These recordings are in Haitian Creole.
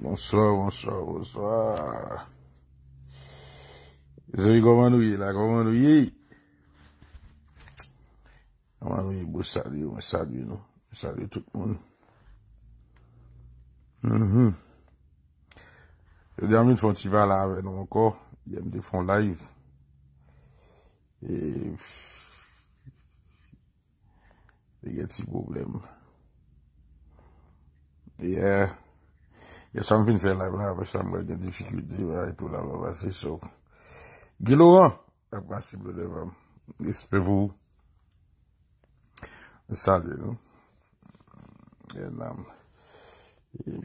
Gonswa, gonswa, gonswa. Zoy goman ouye la, goman ouye. Goman ouye. Goman ouye, bo salyo, me salyo nou, me bon, salyo bon, tout moun. Yo mm-hmm. diyan min fon tiva la avè nou anko, diyan mi defon live. E, e gen si problem. Ye, ye, euh, Yè san fin fè la wè, wè san mwen gen difikil di wè, wè pou la wè, wè se so. Gelo wè, apansib lè wè, espè vou. Mè salye nou. Yè e, nan. E,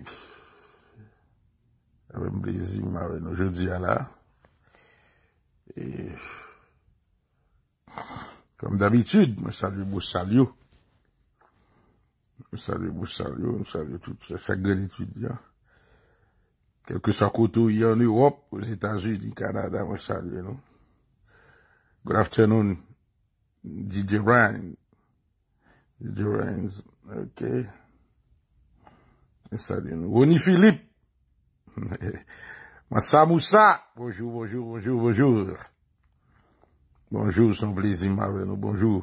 avèm blizim, avèm noujou di alè. Kom e, d'abitid, mè salye bous salyo. Mè salye bous salyo, mè salye tout se fè gen itid ya. Kèlkè sa koutou yon nou wop w zita zwi di Kanada, mwen salve nou. Gou laftè nou, Didier Rennes. Didier Rennes, ok. Mwen salve nou. Gouni Filip! Mwen sa moussa! Bonjour, bonjour, bonjour, bonjour. Bonjour, son blésime avè nou, bonjour.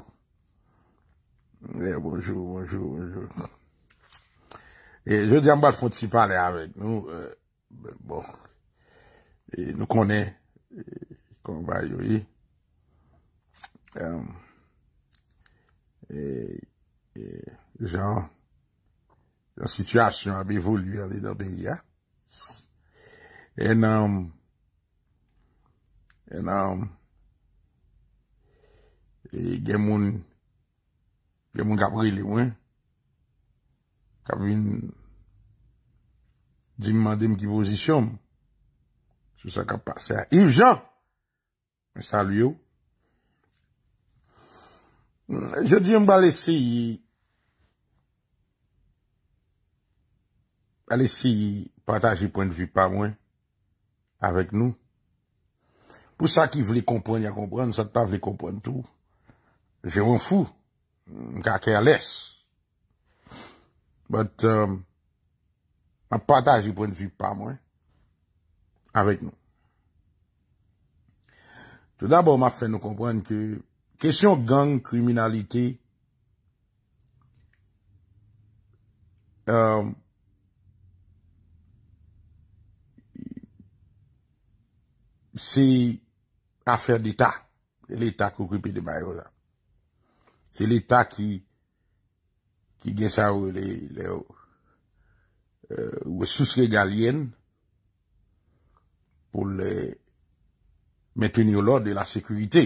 Yeah, bonjour, bonjour, bonjour. Eh, je di yon bat fònt si parè avè nou, mwen. Euh, Bon. E nou konè e, konvay yoy e, jan jan sityasyon api voulvi an de dobe ya enan enan gen moun gen moun gabri liwen gabri gen moun dimande mkipozisyon m. Sou sa ka pase a. Yvjean! Sal yo. Je di mba lesi lesi pataji point de vi pa mwen avek nou. Pou sa ki vle kompran ya kompran, sa ta vle kompran tou. Je mfou. Mka ke ales. But um, Mwen pataj yi pwenn si pa mwen. Awek nou. Tout d'abo mwen fè nou kompwen ke kesyon gang kriminalite eee euh, se afer d'Etat. L'Etat koukwipi de Mayola. Se l'Etat ki ki gen sa ou le ou ou e sous-regalien pou le metteni ou lor de la sekurite.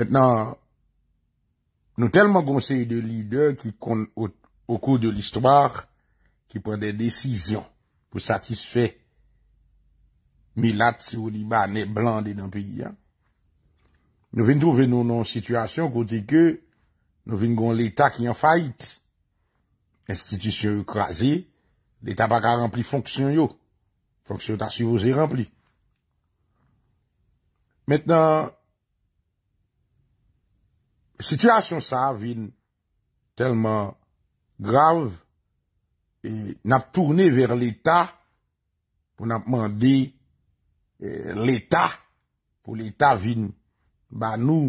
Mettenan, nou telman konsey de lider ki kon o kou de l'istwar ki pon de desizyon pou satisfe mi lat si ou li ba ne blande nan piya. Nou ven tou ven nou nan sitwasyon kote ke nou ven gon l'eta ki an fayit institisyon yo kwa zi, l'Etat pa ka rempli fonksyon yo, fonksyon ta si yo zi rempli. Mètè nan, situasyon sa vin telman grav, nap tourne ver l'Etat pou nap mandi euh, l'Etat pou l'Etat vin ba nou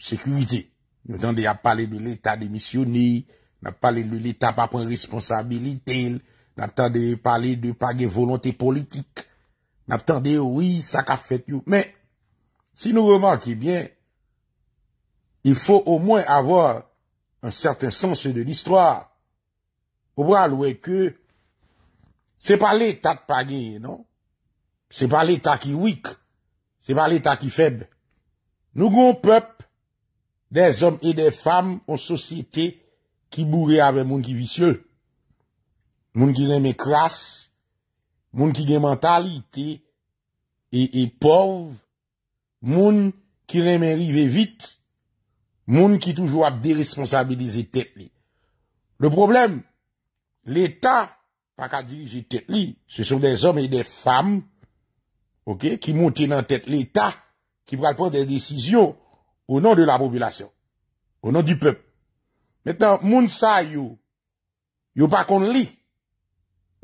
sekurite. Nou tande a pale de l'Etat demisyonni, pou l'Etat nap pale l'Etat pa pon responsabilite, nap tande pale de page volonté politik, nap tande oui, sa ka fet you. Men, si nou reman ki bien, il faut au moins avoir un certain sens de l'histoire. Ou wè al wè ke, se pale etat page, non? Se pale etat ki wik, se pale etat ki feb. Nou goun pep, des hommes et des femmes, ou sociétés, ki bouré avè moun ki visyeux, moun ki reme kras, moun ki gen mentalite, e pov, moun ki reme rive vit, moun ki toujou ap deresponsabilize tet li. Le problem, l'Etat, pa ka dirije tet li, se son den zom e den fam, ki moun tenan tet l'Etat, ki pralpon den desisyon, ou nan de la populasyon, ou nan di pep, Metan moun sa yo, yo pa kon li,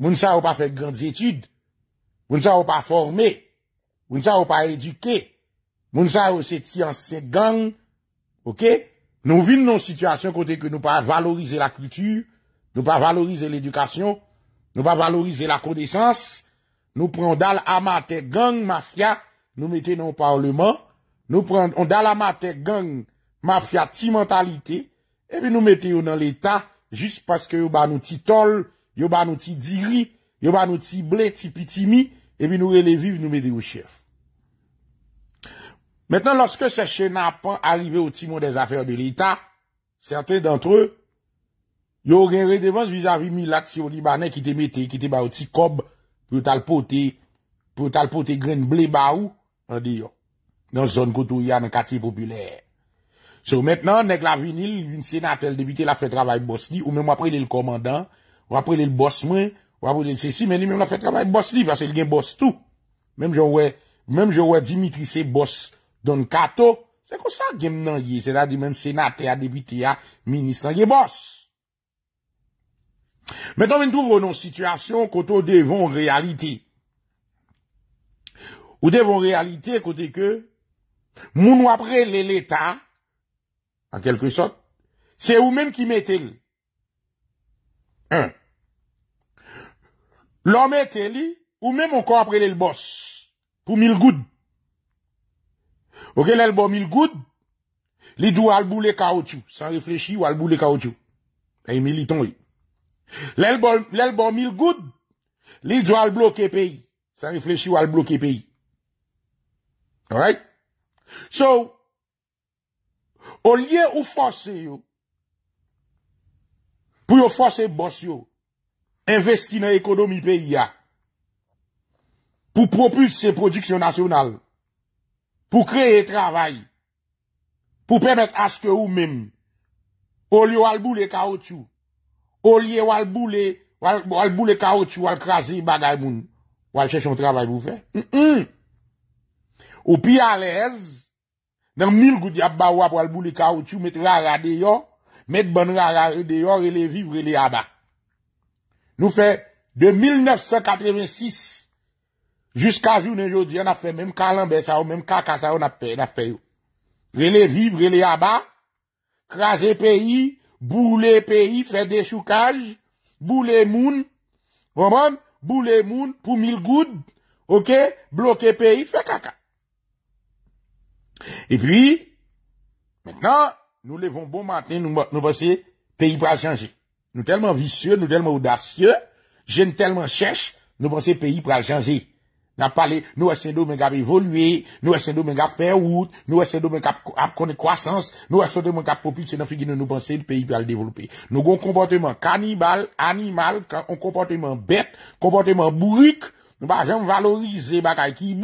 moun sa yo pa fek grand etude, moun sa yo pa forme, moun sa yo pa eduke, moun sa yo se ti anse gang, ok, nou vin nou situasyon kote ke nou pa valorize la kultur, nou pa valorize l'edukasyon, nou pa valorize la kodesans, nou pran dal amate gang, mafia, nou meten nou parleman, nou pran dal amate gang, mafia, ti mentalite, epi nou mette yo nan l'Etat jist paske yo ba nou ti tol, yo ba nou ti diri, yo ba nou ti ble, ti pi ti mi, epi nou releviv nou mette yo chef. Mètan, lòske se chen apan arrive ou ti moun des afer de l'Etat, certaine d'entre yo gen redemans vizavi mi lak si yo libanè ki te mette, ki te ba ou ti kob pou talpote gren ble ba ou, an di yo, nan zon koutou ya nan kati populèr. So, maintenant, nèk la vinil, vin senatel depite la fè travay bos li, ou mèm wapre li l komandan, wapre li l bos mè, wapre li l sèsi, mèm li mèm la fè travay bos li, parce li gen bos tou. Mèm jou wè Dimitrisè bos don kato, sè kon sa gen mè nan ye, sè la di mèm senatel depite ya, ministran ye bos. Mèntan, vin tou vounon situasyon koto devon realiti. Ou devon realiti, kote kè, moun wapre li l etan, ankel krisot, se ou men ki meten li. An. Lo meten li, ou men moun kon apre li lbos, pou mil goud. Ou ke lel bo mil goud, li dwo albou le kaoutou, san reflechi ou albou le kaoutou. E yi mili ton li. Lel bo mil goud, li dwo alblok e peyi, san reflechi ou alblok e peyi. Alright? So, O liye ou fose yo, pou yo fose boss yo, investi nan ekonomi peyi ya, pou propulse se prodiksyon nasyonal, pou kreye travay, pou pemet aske ou men, o liye wal boul e kaot yo, o liye wal boul e kaot yo, wal krasi bagay moun, wal chè chon travay pou fè. Ou pi a lez, Nan mil goud yabba wap wap wal boulika ou tchou, met rara de yo, met bon rara de yo, rele vive, rele yaba. Nou fe, de 1986, jusqu'a zi ou ne joudi, an ap fe, menm kalanbe sa ou, menm kaka sa ou, an ap fe yo. Rele vive, rele yaba, krasi peyi, boulé peyi, fe deshukaj, boulé moun, voman, boulé moun, pou mil goud, ok, bloke peyi, fe kaka. Et puis, maintenant, nous lèvons bon matin, nous pensons pays pour al changer. Nous tellement vicieux, nous tellement audacieux, jeunes tellement chèches, nous pensons pays pour al changer. Nous parlons, nous essayons de nous faire évoluer, nous essayons de nous faire faire route, nous essayons de nous faire connaître croissance, nous essayons de nous faire populer, c'est dans ce qui nous pensons pays pour al développer. Nous avons un comportement cannibale, animal, un comportement bête, un comportement bourrique, nous allons valoriser, nous allons valoriser,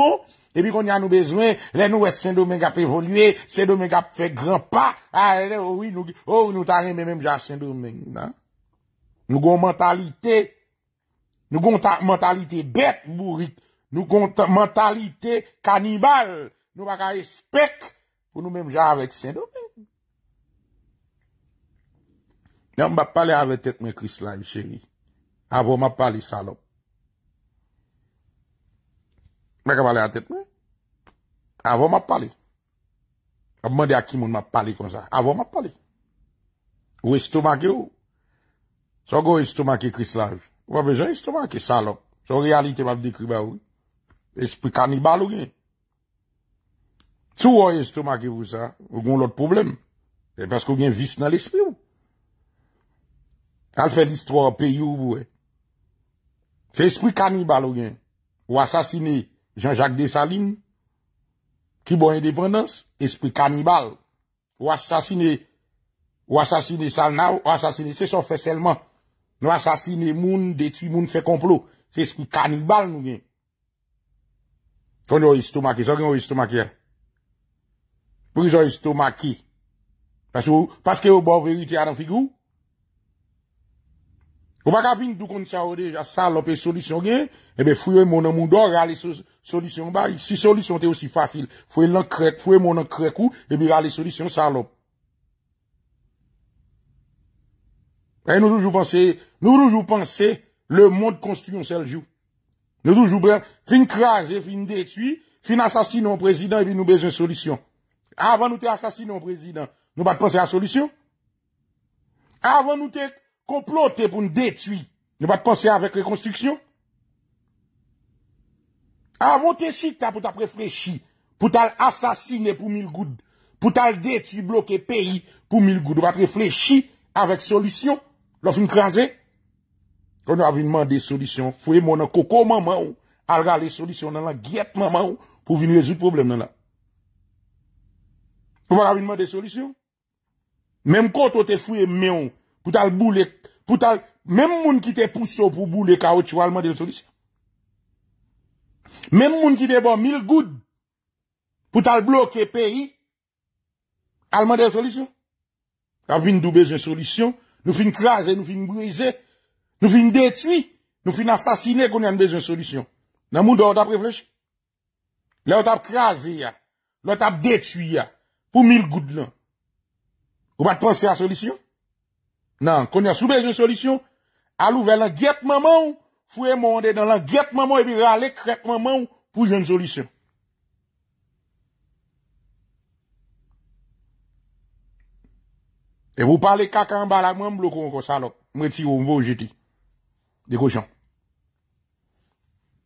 epi kon ya nou bezwen, lè nou wè Saint-Domingue ap evolüye, Saint-Domingue ap fèk gran pa, a lè lè, oh oui, nou oh, tarèmè mè mèm ja Saint-Domingue, nan? Nou gon mentalite, nou gon mentalite bet, bourite, nou gon mentalite kanibal, nou baka espèk, pou nou mèm ja avèk Saint-Domingue. Nan, mba pale avè tèt mè, Chris Lime, chéri. Avò mba pale, salop. Mba ka pale avè tèt mè? avon ma pale. Abman de akim moun ma pale kon sa. Avon ma pale. Ou estomake ou. So go estomake Kris Laje. Ou apè jan estomake salop. So realite wap dekri ba ou. Espri kanibal ou gen. Sou woy estomake ou sa. Ou goun lot problem. E pèsk ou gen vis nan l'espri ou. Al fè l'istro a pe you ou bouè. Fè espri kanibal ou gen. Ou asasine Jean-Jacques Dessalines. Ki bon independans, espri kanibal. Ou asasine, ou asasine salnaw, ou asasine se son feseleman. Nou asasine moun, deti moun, fe komplo. Se espri kanibal nou gen. Kon yon istomaki, son gen yon istomaki ya. Pou yon istomaki. Paske yon bon verite a dan figou. Ou baka fin tout kon sa odeja salop e solisyon gen, ebe fwe moun an moun do, gale solisyon ba, si solisyon te osi fafil, fwe moun an krek ou, ebe gale solisyon salop. E nou dounjou pense, nou dounjou pense, le moun konstruyon sel jou. Nou dounjou bre, fin kras, fin detui, fin asasino an prezident, ebe nou bezen solisyon. Avan nou te asasino an prezident, nou bat pense a solisyon? Avan nou te... Komplote pou nou detui, nou bat konsey avèk rekonstriksyon? Avote chita pou ta preflechi, pou tal asasine pou mil goud, pou tal detui bloke peyi pou mil goud, nou bat reflechi avèk solisyon, lòf nou kranze? Kon nou avinman de solisyon, fwe moun an koko maman ou, alga le solisyon nan la, gyet maman ou, pou vin rezu problem nan la. Kon nou avinman de solisyon? Mem kon tou te fwe mè ou, pou tal boule, pou tal, menm moun ki te pousse ou pou boule kaot, chou alman del solisyon. Menm moun ki te bon mil goud, pou tal bloke peyi, alman del solisyon. A vin dou bezon solisyon, nou fin kraze, nou fin brise, nou fin detui, nou fin asasine kon yan bezon solisyon. Nan moun do an tap reflej. Le an tap kraze ya, le an tap detui ya, pou mil goud lan. Ou bat panse a solisyon? Nan, konye soubej yon solisyon, alouvel an gyet mamon, fwe mwande dan an gyet mamon, epi rale kret mamon, pou jen solisyon. E wou pale kaka an balakman, mwen blokon kon salok, mwen ti wou mwen wou jeti, de koshan.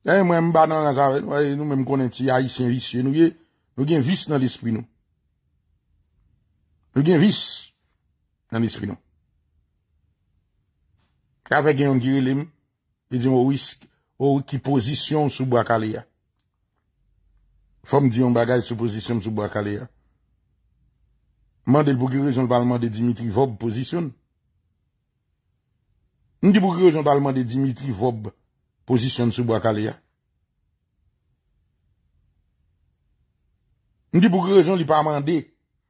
E mwen mba nan azave, mwen mwen konen ti a yi sen vis, e nou gen vis nan l'espri nou. Nou gen vis nan l'espri nou. Kave gen yon gire lem, e diyon ou oh, wisk, ou oh, ki pozisyon sou Bwakale ya. Fom diyon bagaj sou pozisyon sou Bwakale ya. Mandel pou ki rejon pal mande Dimitri Vob pozisyon. Ndi pou ki rejon pal mande Dimitri Vob pozisyon sou Bwakale ya. Ndi pou ki rejon li pa mande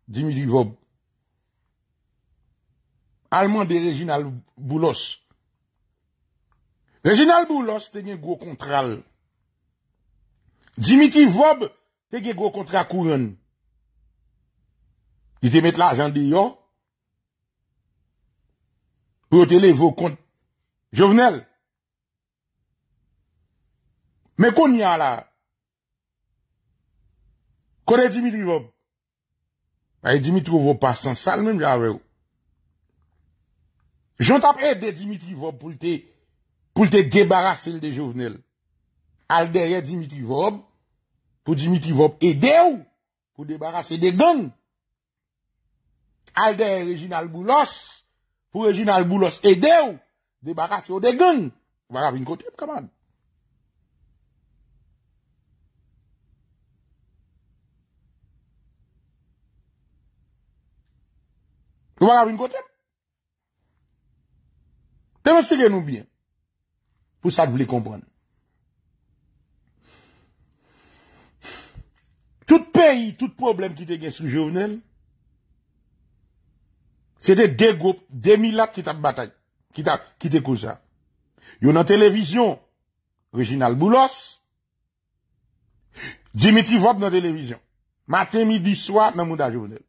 Dimitri Vob. Al mande Reginald Boulos Reginald Boulos te gen gwo kontral. Dimitri Vob te gen gwo kontral kouven. I te met la ajande yo. Ou yo te levou kontral. Jovenel. Me kon nye ala. Kone Dimitri Vob. Ay Dimitri Vob pasan. Salmen jave ou. Jont ap ede Dimitri Vob pou te... pou te debarase l de jovenel. Alde yè Dimitri Vob, pou Dimitri Vob ede ou, pou debarase de gen. Alde yè Reginald Boulos, pou Reginald Boulos ede ou, debarase ou de gen. Ou va ravi n koteb, kamal? Ou va ravi n koteb? Te monsire nou byen. Pou sa te vle kompren. Tout peyi, tout problem ki te gen sou jounel, se te de group, de milat ki ta de batay, ki te kouza. Yo nan televizyon, Reginald Boulos, Dimitri Vop nan televizyon, Matemi Diswa nan mou da jounel.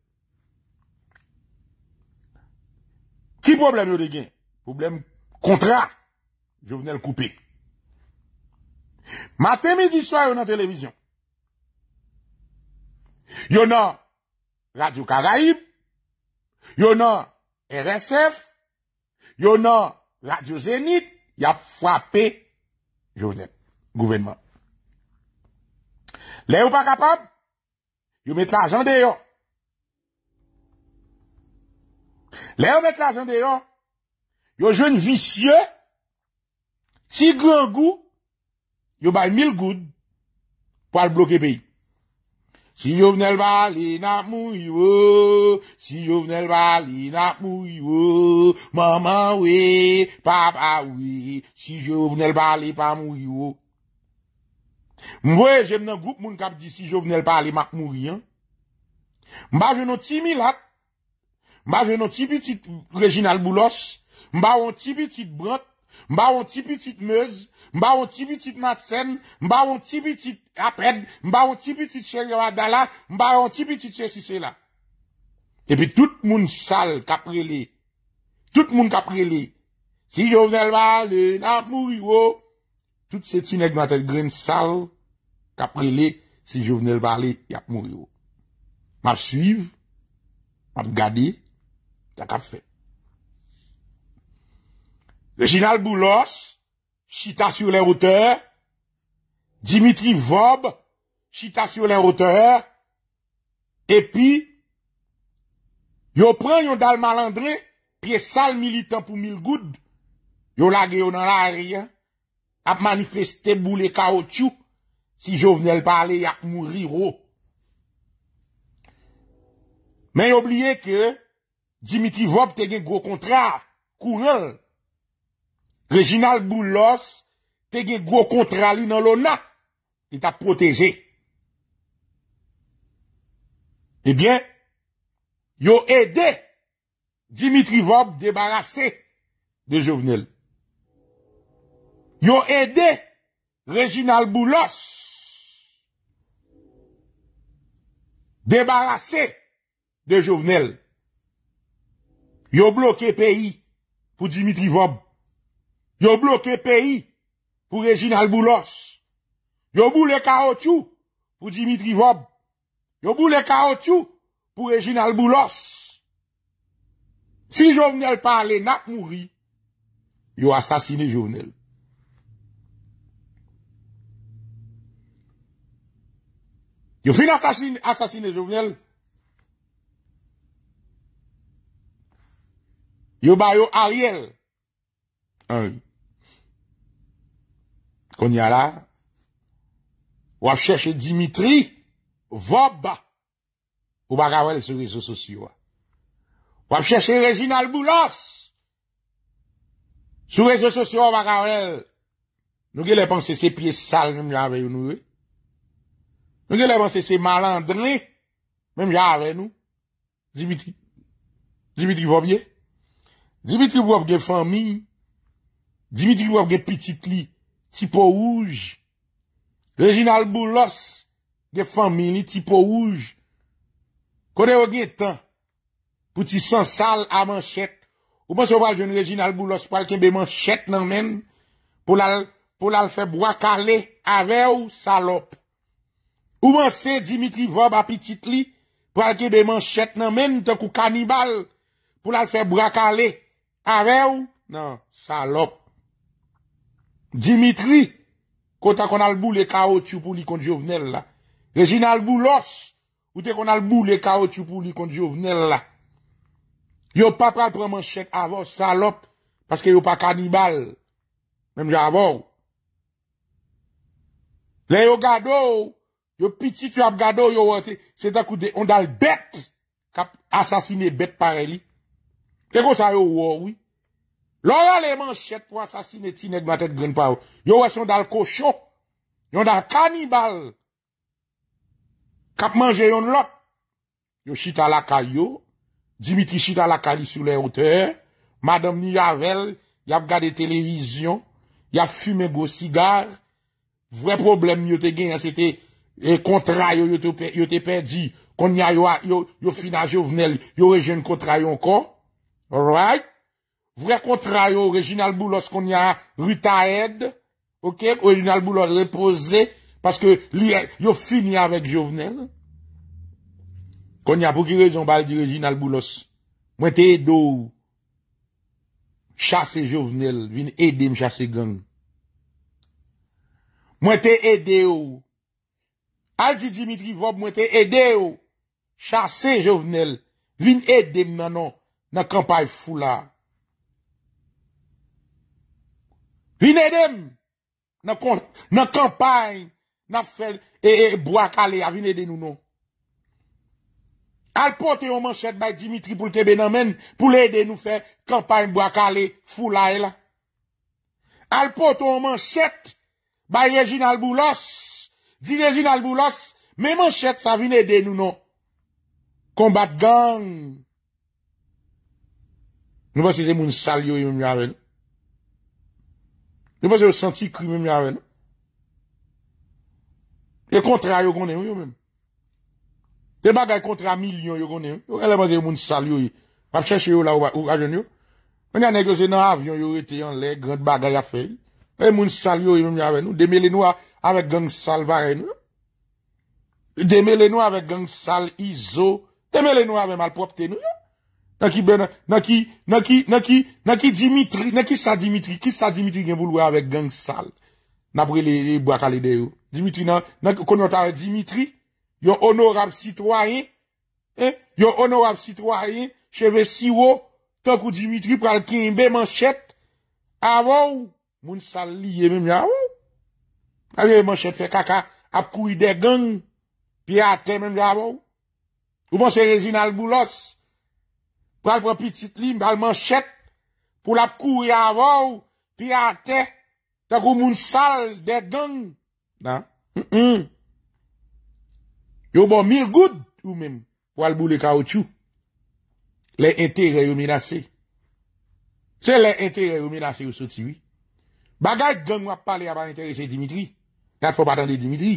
Ki problem yo de gen? Problem kontrak. Je venais le couper. Matin, midi, soir, on a télévision. en a Radio Caraïbe. en a RSF. en a Radio Zénith. Y a frappé le gouvernement. Là ou pas capable, Vous met l'argent dehors. Là, ou met l'argent dehors, yon jeune vicieux, Ti gran gout, yo bay mil gout pou al bloke peyi. Si yo venel pa ale, nak mou yo. Si yo venel pa ale, nak mou yo. Maman we, papa we. Si yo venel pa ale, pa mou yo. Mwen jem nan gout moun kap di si yo venel pa ale, mak mou yo. Mwen jenon ti milat. Mwen jenon ti pitit Reginald Boulos. Mwen jenon ti pitit Brent. Mba yon tipi tit mez, mba yon tipi tit mat sen, mba yon tipi tit aped, mba yon tipi tit chen yawadala, mba yon tipi tit chesise la. E pi tout moun sal kaprele, tout moun kaprele, si yo vnel bale, yap mou yow. Tout se tinek mwatek gren sal, kaprele, si yo vnel bale, yap mou yow. Mab suive, mab gade, tak ap fete. Reginald Boulos, chita sur lè roteur, Dimitri Vaub, chita sur lè roteur, epi, yo pren yon dal malandre, piye sal militant pou mil goud, yo lage yon nan la rian, ap manifeste bou lè kao tchou, si jo vnel pale yak mou riro. Men yobliye ke, Dimitri Vaub te gen gro kontra, kou yon, Reginald Boulos te ge gro kontrali nan lona ki ta proteje. Ebyen, eh yo ede Dimitri Vaub debarase de Jouvenel. Yo ede Reginald Boulos debarase de Jouvenel. Yo bloke peyi pou Dimitri Vaub Yo bloke peyi pou Reginald Boulos. Yo boule kaotou pou Dimitri Vaub. Yo boule kaotou pou Reginald Boulos. Si Jovenel parle, nap mouri. Yo asasine Jovenel. Yo fin asasine Jovenel. Yo bayo Ariel. Arie. konye ala, wap chèche Dimitri, vob, ou bagavel sou rezo sosiwa. Wap chèche Reginald Boulos, sou rezo sosiwa bagavel, nouke le panse se piye sal, mèm jave yon nouve. Nouke le panse se malandre, mèm jave nou. Dimitri, Dimitri vob ye, Dimitri vob ge fami, Dimitri vob ge pitit li, Tipo ouj. Regine al boulos. Ge famini. Tipo ouj. Kode oge tan. Pouti san sal a manchet. Oman se wajon Regine al boulos. Pou alken be manchet nan men. Pou lal fe brakale. Ave ou salop. Oman se Dimitri Vob apitit li. Pou alken be manchet nan men. Te kou kanibal. Pou lal fe brakale. Ave ou nan salop. Dimitri, kontakon albou le kao tchou pou li kondjo vnel la. Regine albou los, kote kon albou le kao tchou pou li kondjo vnel la. Yo pa pral praman chek avos salop, paske yo pa kanibal, mem javou. Le yo gado, yo piti tchou ap gado yo wote, se takou de on dal bet, kap asasine bet pare li. Keko sa yo woui? Lora le man chet pou asasine ti neg matet grenpaw. Yo wè son dal kochon. Yo dal kanibal. Kap manje yon lop. Yo chita laka yo. Dimitri chita laka li sou le ote. Madame Niavel. Yap gade televizyon. Yap fume bo sigar. Vwè problem yote gen. Sete e kontra yote perdi. Kon nya yo fina jovenel. Yo rejen kontra yon kon. Right? Vre kontra yo Reginald Boulos konye a ruta ed, ok, ou Reginald Boulos repose, paske li yo fini avèk Jovenel. Konye apou ki rezon bal di Reginald Boulos, mwen te edou, chase Jovenel, vin edem chase gang. Mwen te edé ou, al di Dimitri Vob mwen te edé ou, chase Jovenel, vin edem nanon nan kampay fula. Vin edem nan kampay nan fèl e e boakale a vin eden nou nou. Alpote ou man chèd bay Dimitri pou ltebe nan men pou lè eden nou fè kampay boakale fulay la. E Alpote ou man chèd bay Yejin Albulos. Di Yejin Albulos, men man chèd sa vin eden nou nou. Kombat gang. Nou bas se zemoun salyo yon mè a ven nou. Yon mwen se yo senti kri mwen mwen avè nou. Yon kontra yon konnen yon mwen. Yon bagay kontra milyon yon konnen yon. Yon mwen se yo mwen sal yon yon. Mwen chèche yon la ou wajen yon. Mwen yon negyoze nan avyon yon yon ete yon lè. Grand bagay a fe. E yon mwen sal yon yon mwen avè nou. Deme lè nou avè gang sal vare nou. Deme lè nou avè gang sal izo. Deme lè nou avè malpropte nou. Yon. Naki Dimitri, naki sa Dimitri, naki sa Dimitri gen boulwe avek gen sal, napre li e bo akalide yo. Dimitri nan, naki konyo ta Dimitri, yon onor ap sitwoyen, eh, yon onor ap sitwoyen, cheve siwo, tonkou Dimitri pral kinbe manchet, avou, moun sal liye menm ya avou, anye manchet fe kaka ap kou ide gen, pi ate menm ya avou. Oman bon se Reginald Boulos, pou al propitit li, pou al manchet, pou la pou yavou, pou yate, ta kou moun sal de gang, nan, yo bon mil goud, ou men, pou al bou le kaoutchou, le entere yo menase, se le entere yo menase yo sot siwi, bagay gang wap pale, a ba entere se Dimitri, yat fwa badande Dimitri,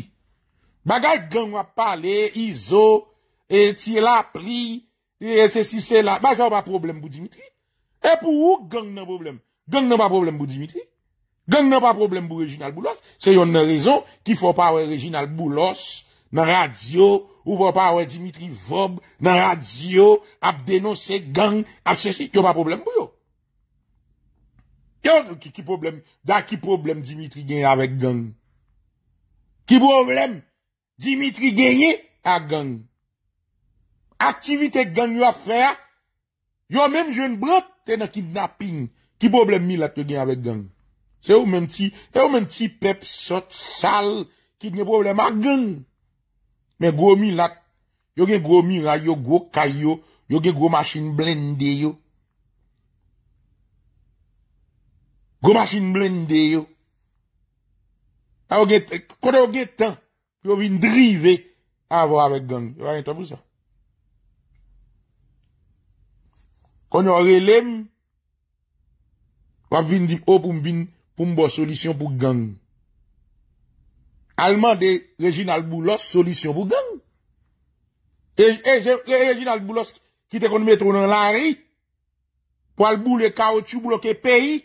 bagay gang wap pale, e iso, e ti la pri, E se si se la, ba se yo pa problem pou Dimitri? E pou ou gang nan problem? Gang nan pa problem pou Dimitri? Gang nan pa problem pou Reginald Boulos? Se yon nan rezon ki fwa pa we Reginald Boulos nan radio ou pa we Dimitri Vob nan radio ap denose gang ap se si yo pa problem pou yo? Yon ki problem, da ki problem Dimitri genye avek gang? Ki problem Dimitri genye a gang? Aktivite gang yo a fè, yo men jwen blot ten a kin napin, ki problem mi lat yo gen avèk gang. Se yo men ti pep, sot, sal, ki dne problem a gang. Men gwo mi lat, yo gen gwo mi rayo, gwo kayo, yo gen gwo masin blende yo. Gwo masin blende yo. Kwa de yo gen tan, yo vin drive avèk gang. Yo a yon to pou sa. Kon yon relem, wap vin di o oh, pou mbin pou mbo solisyon pou gang. Alman de Regine Albulos solisyon pou gang. E, e, e Regine Albulos ki te kon metron nan lari, pou albou le kao chou blok e peyi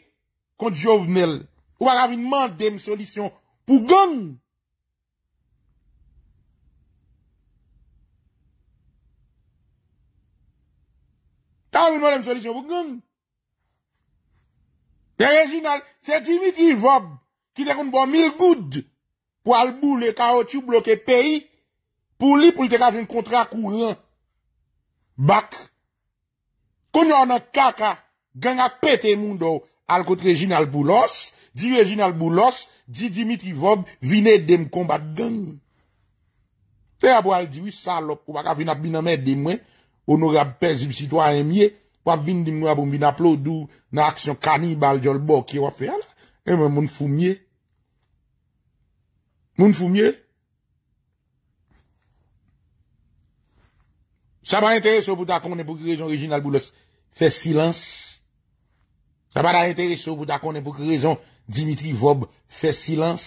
konti Jovenel. Ou wak avin mandem solisyon pou gang. Tav mwen mwen lèm solisyon pou gèng. Pè Reginald, se Dimitri Vob, ki dekoun pou 1000 goud, pou albou le kaotou bloke peyi, pou li pou lte gav yon kontra kouran. Bak, kon yon an kaka, gènga pète moun do, al kote Reginald Boulos, di Reginald Boulos, di Dimitri Vob, vine dem kombat gèng. Se yabou al diwi salop, ou baka vina binamè demwen, ou nou rap pezib si to a emye, wap vin dim nou a boum bin aplodou, nan aksyon kanibal jol bokye wap fè ala, e eh, mwen moun foumye. Moun foumye. Sa ba interese ou pou ta konen pou krezon Reginald Boulos, fè silans. Sa ba da interese ou pou ta konen pou krezon Dimitri Vob, fè silans.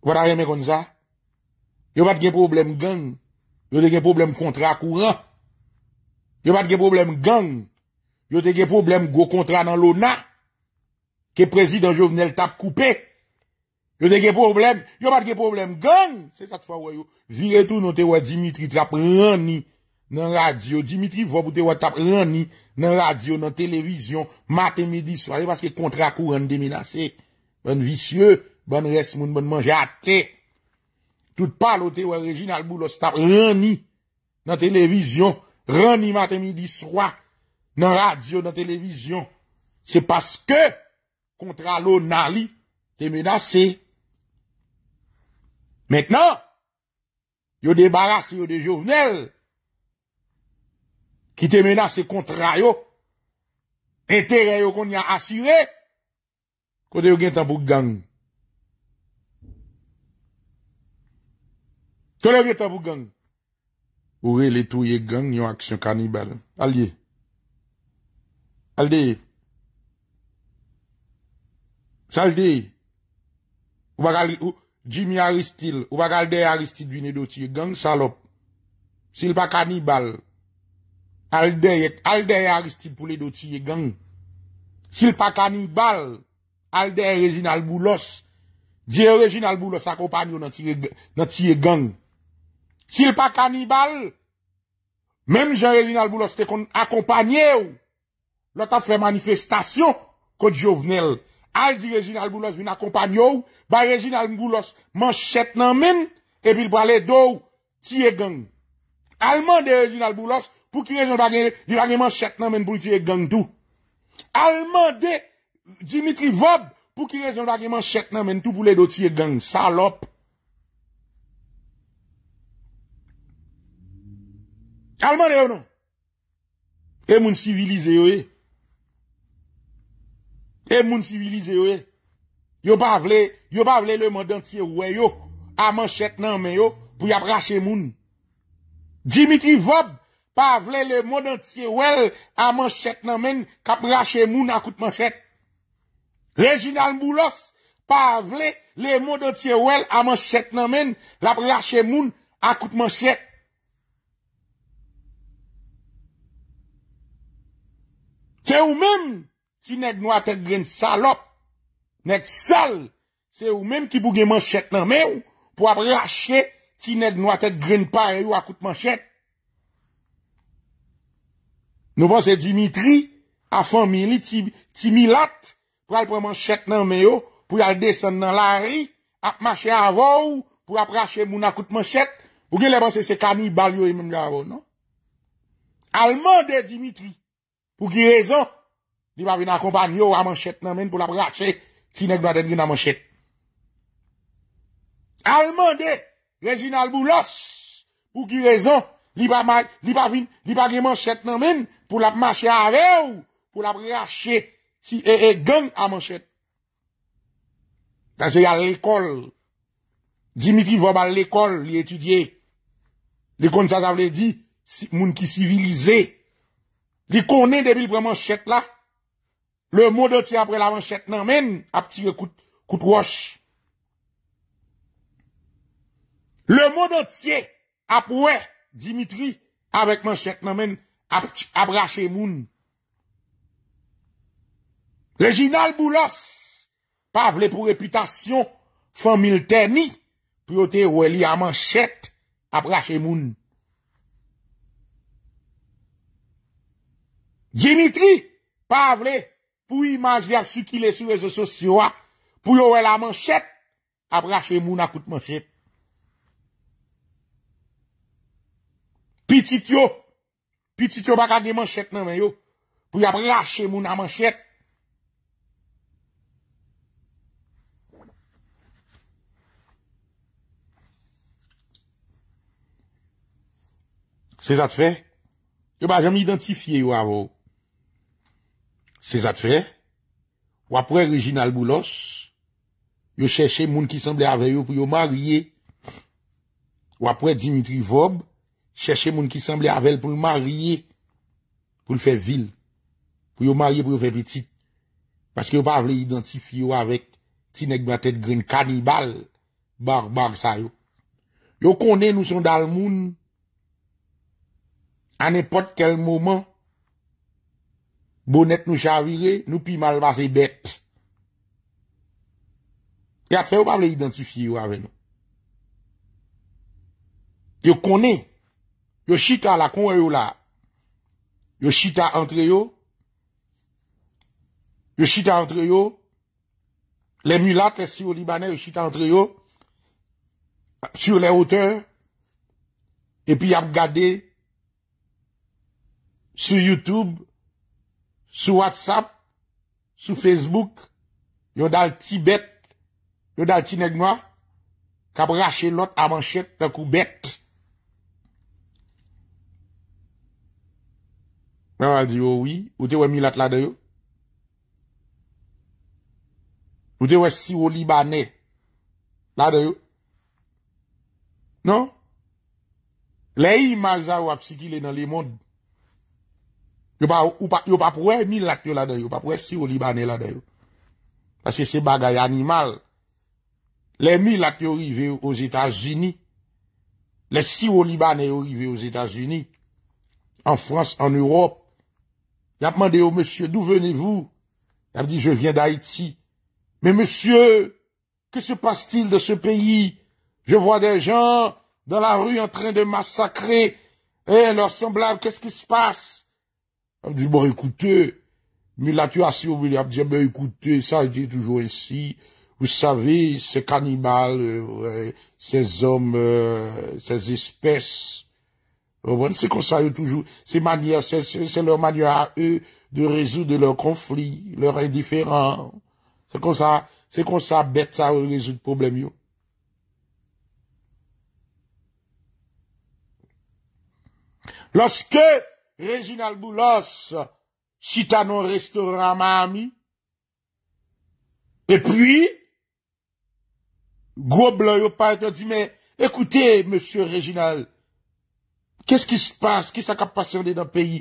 Kwa da reme kon za? Yo bat gen problem gang, yo de gen problem kontra akouran, Yo te ge problem gang, yo te ge problem go kontra nan lona, ke prezident jo venel tap koupe, yo te ge problem, yo te ge problem gang, se sat fwa woyo, vire tou nan te wad Dimitri, tap rani nan radyo, Dimitri vwa pou te wad tap rani nan radyo, nan televizyon, maten, midi, sware, paske kontra kou an demenase, ban visye, ban resmoun, ban manjate, tout palo te wad rejinal bou los, tap rani nan televizyon, Renni maten mi diswa nan radyo, nan televizyon. Se paske kontra lo nali te menase. Meknan, yo debarase yo de jovenel ki te menase kontra yo, entere yo kon ni a asyre, kote yo gen tabouk gang. Kote yo gen tabouk gang. Ou re letou ye gang yon aksyon kanibal. Alde. Alde. Saldi. Ou baka Jimmy Aristide. Ou baka Alde Aristide. Vi ne do tiye gang salop. Sil pa kanibal. Alde. Alde Aristide pou le do tiye gang. Sil pa kanibal. Alde Reginald Boulos. Diye Reginald Boulos akopanyo nan tiye gang. Saldi. Sil e pa kanibal, menm jan Reginald Boulos te akompanyè ou, lota fè manifestasyon kòd jovnel. Al di Reginald Boulos win akompanyè ou, ba Reginald Boulos man chèt nan men, epil ba le do tiye gang. Alman de Reginald Boulos, pou ki rezon bagen, di bagen man chèt nan men pou tiye gang tou. Alman de Dimitri Vob, pou ki rezon bagen man chèt nan men, tou pou le do tiye gang. Saloppe! Almane yo nan. E moun sivilize yo e. E moun sivilize yo e. Yo pa vle, yo pa vle le moun dantye wè yo a man chet nan men yo pou yap rache moun. Dimitri Vob pa vle le moun dantye wè yo a man chet nan men kap rache moun akout man chet. Reginald Moulos pa vle le moun dantye wè yo a man chet nan men lap rache moun akout man chet. ou mèm ti ned nou atèk gren salop ned sal se ou mèm ki pou gen man chèk nan mè ou pou ap rachè ti ned nou atèk gren parè ou akout man chèk nou pan se Dimitri a fòmili ti milat pou al pou man chèk nan mè ou pou al desen nan lari ap man chèk avò ou pou ap rachè moun akout man chèk pou gen le pan se se kami balyo e moun gavò non alman de Dimitri Ou ki rezon, li pa vin akompanyo a manchet nan men pou la prache ti nek bwa den gen a manchet. Almande, rejin albou los, ou ki rezon, li pa vin, li pa gen manchet nan men pou la prache a re ou pou la prache ti e e gen a manchet. Dans y a l'ekol, di mi fi voban l'ekol li etudye, li kon sa zavle di moun ki sivilizey. Li konen debil preman chet la, le mo dotye apre la man chet nan men ap ti re kout wosh. Le mo dotye apwe Dimitri avek man chet nan men ap rache moun. Le jinal boulos pa vle pou reputasyon fan mil terni priote weli a man chet ap rache moun. Dimitri, pavle, pou yi manje ap sy ki le sou e zo so sy wak, pou yon wè la manchet, ap rache moun akout manchet. Pitit yo, pitit yo baka de manchet nan men yo, pou yon rache moun akout manchet. Se zat fè, yo ba jom identifiye yo avou. Se zat fe, wapre Reginald Boulos, yo chèche moun ki semblè avè yo pou yo marye, wapre Dimitri Vaub, chèche moun ki semblè avèl pou yo marye, pou yo fè vil, pou yo marye pou yo fè petit, paske yo pa vle identifi yo avèk ti nek ba tèt grin kanibal, barbar sa yo. Yo konen ou son dal moun, an epot kel mouman, Bonet nou chavire, nou pi malvase bet. E atre yo pa ble identifi yo ave nou. Yo kone, yo chita la konwe yo la. Yo chita antre yo. Yo chita antre yo. Le mulat le si ou libanè, yo chita antre yo. Sur le aoteur. E pi ap gade. Su YouTube. Su YouTube. Sou WhatsApp, sou Facebook, yon dal Tibet, yon dal Tinegna, kab rache lot amanshet lakoubet. Mwen wad di yo, oui, ou te wè milat la deyo? Ou te wè si wè libanè? La deyo? Non? Le yi maza wap si ki le nan li moun? Yo pa, ou pa, yo pa pouè milat yo la a yo pa pouè si là-dedans. la parce que c'est bagaille animal. Les milat yo rive aux états unis Les si au libanais yo rive aux états unis En France, en Europe. Y a demandé au monsieur, d'où venez-vous? Il a dit je viens d'Haïti. Mais monsieur, que se passe-t-il de ce pays? Je vois des gens dans la rue en train de massacrer eh, leurs semblables. Qu'est-ce qui se passe? On dit, bon, écoutez, mais là, tu as si obligé dit, ben, écoutez, ça, je toujours ainsi, vous savez, ces cannibales, euh, ces hommes, euh, ces espèces, c'est comme ça, eux, toujours, c'est manière, c'est leur manière à eux de résoudre leurs conflits, leurs indifférents. C'est comme ça, c'est comme ça, bête, ça, résoudre le problème, yo. Lorsque Reginald Boulos, si ta nou restoran ma ami, e puis, Gouoblo yo pa etan di, ekoute, Monsieur Reginald, kes ki se passe, ki sa kap pasande nan peyi,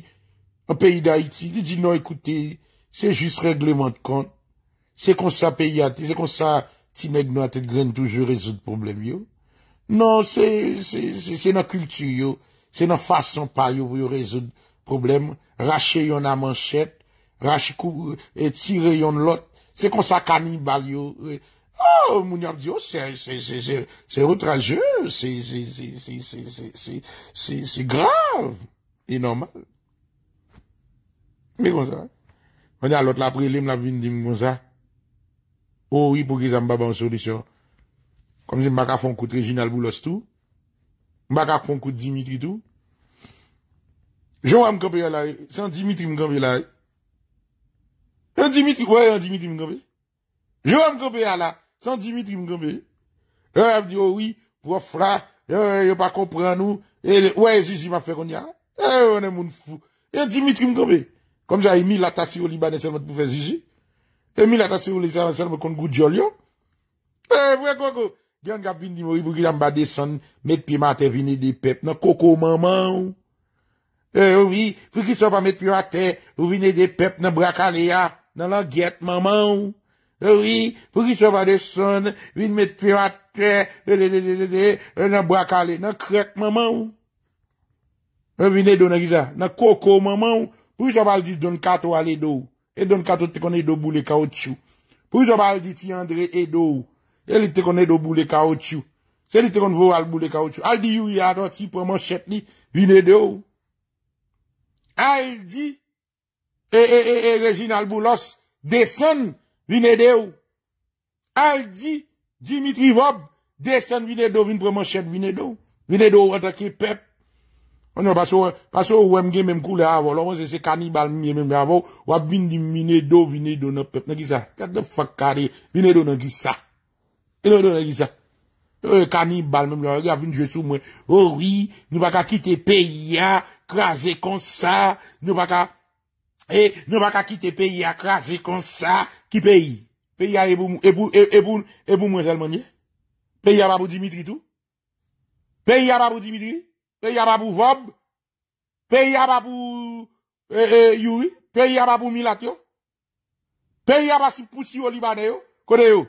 nan peyi da Haiti, li di nou ekoute, se jist regleman de kont, se konsa peyi ati, se konsa ti neg nou ati de gren toujou, se resout problem yo, nan se na kultu yo, Se nan fason pa yo pou yo rezon problem, rache yon amanchet, rache kou, etire yon lot, se konsa kanibal yo. Oh, mouni ap diyo, se, se, se, se, se outraje, se, se, se, se, se, se, se, se grave, inormal. Mekon sa. Mwenye alot la prelem la vindim kon sa. Oh, yi pou ki zanm baba moun solisyon. Kom jen baka fon kout rejinal boulostou. Mbaka fon kout Dimitri tou. Jou an mkope ya la e. San Dimitri mkope ya la e. San Dimitri mkope ya la e. Jou an mkope ya la e. San Dimitri mkope ya la e. Yon ap di oh yo oui. Wou af la. Yon ap yon pa kompre an nou. E wè Zizi ma fe kon ya. E wè moun fou. E Dimitri mkope ya la e. Komja e mi la tasi ou libanese mwen pou fè Zizi. E mi la tasi ou libanese mwen kon gout jol yon. E wè koko. Dyan gap vin di mou yi pou ki dam ba de son, met pi matè, vinè de pep, nan koko maman ou. E ouvi, pou ki so pa met pi matè, ou vinè de pep, nan brakale ya, nan lan gèt maman ou. E ouvi, pou ki so pa de son, vinè met pi matè, e, lelelelelele, e, nan brakale, nan krek maman ou. E ouvi, ne donan giza, nan koko maman ou. Pou ki so pa al di don kato al e dou, e don kato te kon e dou boule kaoutchou. Pou ki so pa al di ti andre e dou, E li te kon e do bou le kaoutchou. Se li te kon vou al bou le kaoutchou. Al di yu yado ti preman chet li vine de ou. Al di e e e e Regine al bou los desen vine de ou. Al di Dimitri Vob desen vine de ou vin preman chet vine de ou. Vine de ou wata ki pep. On yon baso ou wem gen men koule avou. Lon wazese kanibal men men be avou. Wap vin di vine de ou vine de ou nan pep nan ki sa. Vine de ou nan ki sa. E lò lò lè gisa. E kanibal mèm lò. Gya vin jesou mwen. Ou wii. Nou baka kite peyi ya. Krasè konsa. Nou baka. E nou baka kite peyi ya. Krasè konsa. Ki peyi. Peyi ya ebou e e, e mwen jelmanye. Peyi ya rabou Dimitri tou. Peyi ya rabou Dimitri. Peyi ya rabou Vob. Peyi ya rabou. E e yu. Peyi ya rabou Milat yo. Peyi ya rabou Pousi ou Libane yo. Kone yo.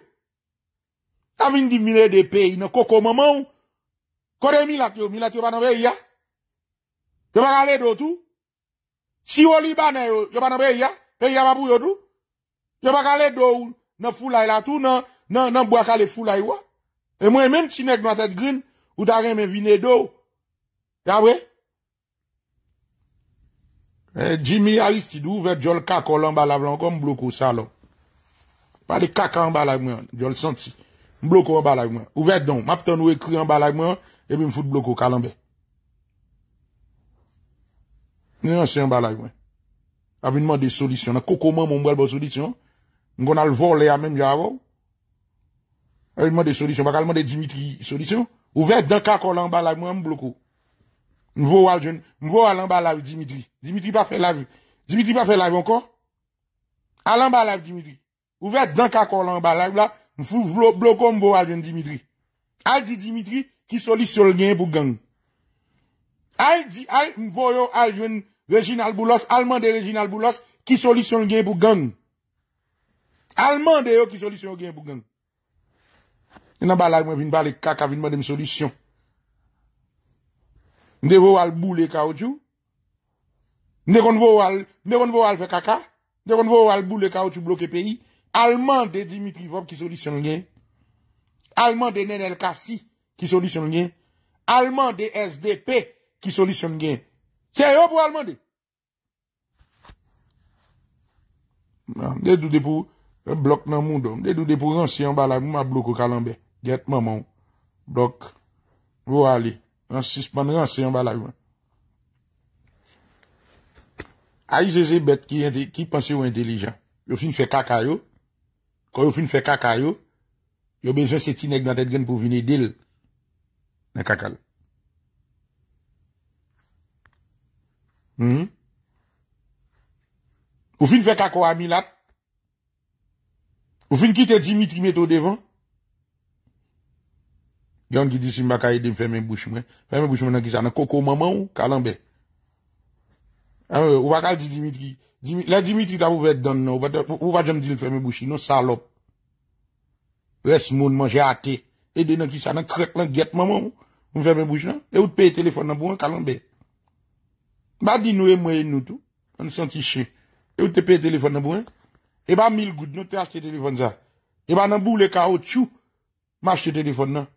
Ta vin di mile de peyi nan koko maman ou. Kode mi lak yo, mi lak yo pa nan vye ya. Yo pa gale do ou tou. Si yo li banen yo, yo pa nan vye ya. Peye ya pa bou yo tou. Yo pa gale do ou nan fulay la tou, nan, nan, nan bwa kale fulay wwa. E mwen men tinek nan tete grin, ou ta reme vine do ou. Ya we? E jimi a isti dou ve jol kakol an balav lan kom bloku sa lo. Pa li kakan balav mwen, jol santi. M bloko an balagman. Ouvert don. M ap ton nou ekri an balagman. Ebe m foute bloko kalanbe. N yon se an balagman. A vi nman de solisyon. Na koko man moun mwen bo solisyon. M gona lvor le a menm ya avon. A vi nman de solisyon. Bakal man de Dimitri solisyon. Ouvert don kakor lan balagman m bloko. M vou al an balagman Dimitri. Dimitri pa fe lavi. Dimitri pa fe lavi ankon. Al an balagman Dimitri. Ouvert don kakor lan balagman la. Mfou bloko mbo aljen Dimitri. Al di Dimitri ki solisyon gen pou gang. Al di, al mvoyo aljen Reginald Boulos, alman de Reginald Boulos, ki solisyon gen pou gang. Alman de yo ki solisyon gen pou gang. E nan bala mwen vin bali kaka vin mwen dem solisyon. Nde vou albou le kaka ou tjou. Nde kon vou al, nde kon vou al fe kaka. Nde kon vou albou le kaka ou tjou bloke peyi. Alman de Dimitri Vop ki solisyon gen. Alman de Nenel Kassi ki solisyon gen. Alman de SDP ki solisyon gen. Se yo pou alman de? Nan, de dou de pou e, blok nan moun don. De dou de pou ranse yon balay. Mou ma blok ou kalanbe. Gèt maman ou. Blok. Vou ali. Ranse yon balay. A yi zese bet ki yon de ki panse ou intelijan. Yo fin fè kaka yo. Koy ou fin fe kakay yo, yo bezan se ti neg nan tet gen pou vine del. Nè kakal. Ou fin fe kakwa mi lat. Ou fin kite Dimitri meto devan. Gyan ki disi mbakaye dem fèmen bouchman. Fèmen bouchman nan ki sa nan koko maman ou kalanbe. Ah, ou bakal di Dimitri... La Dimitri ta pou vet don nou, ou va jom di l fèmè bouchi, nou salop. Wè smoun manje ate, e de nan ki sa nan krek lan gèt maman ou, mwen fèmè bouchi nan, e ou te peye telefon nan bou an kalon bè. Ba di nou e mwen nou tou, an senti chè, e ou te peye telefon nan bou an, e ba mil goud nou te aske telefon za. E ba nan bou le kaot chou, ma aske telefon nan.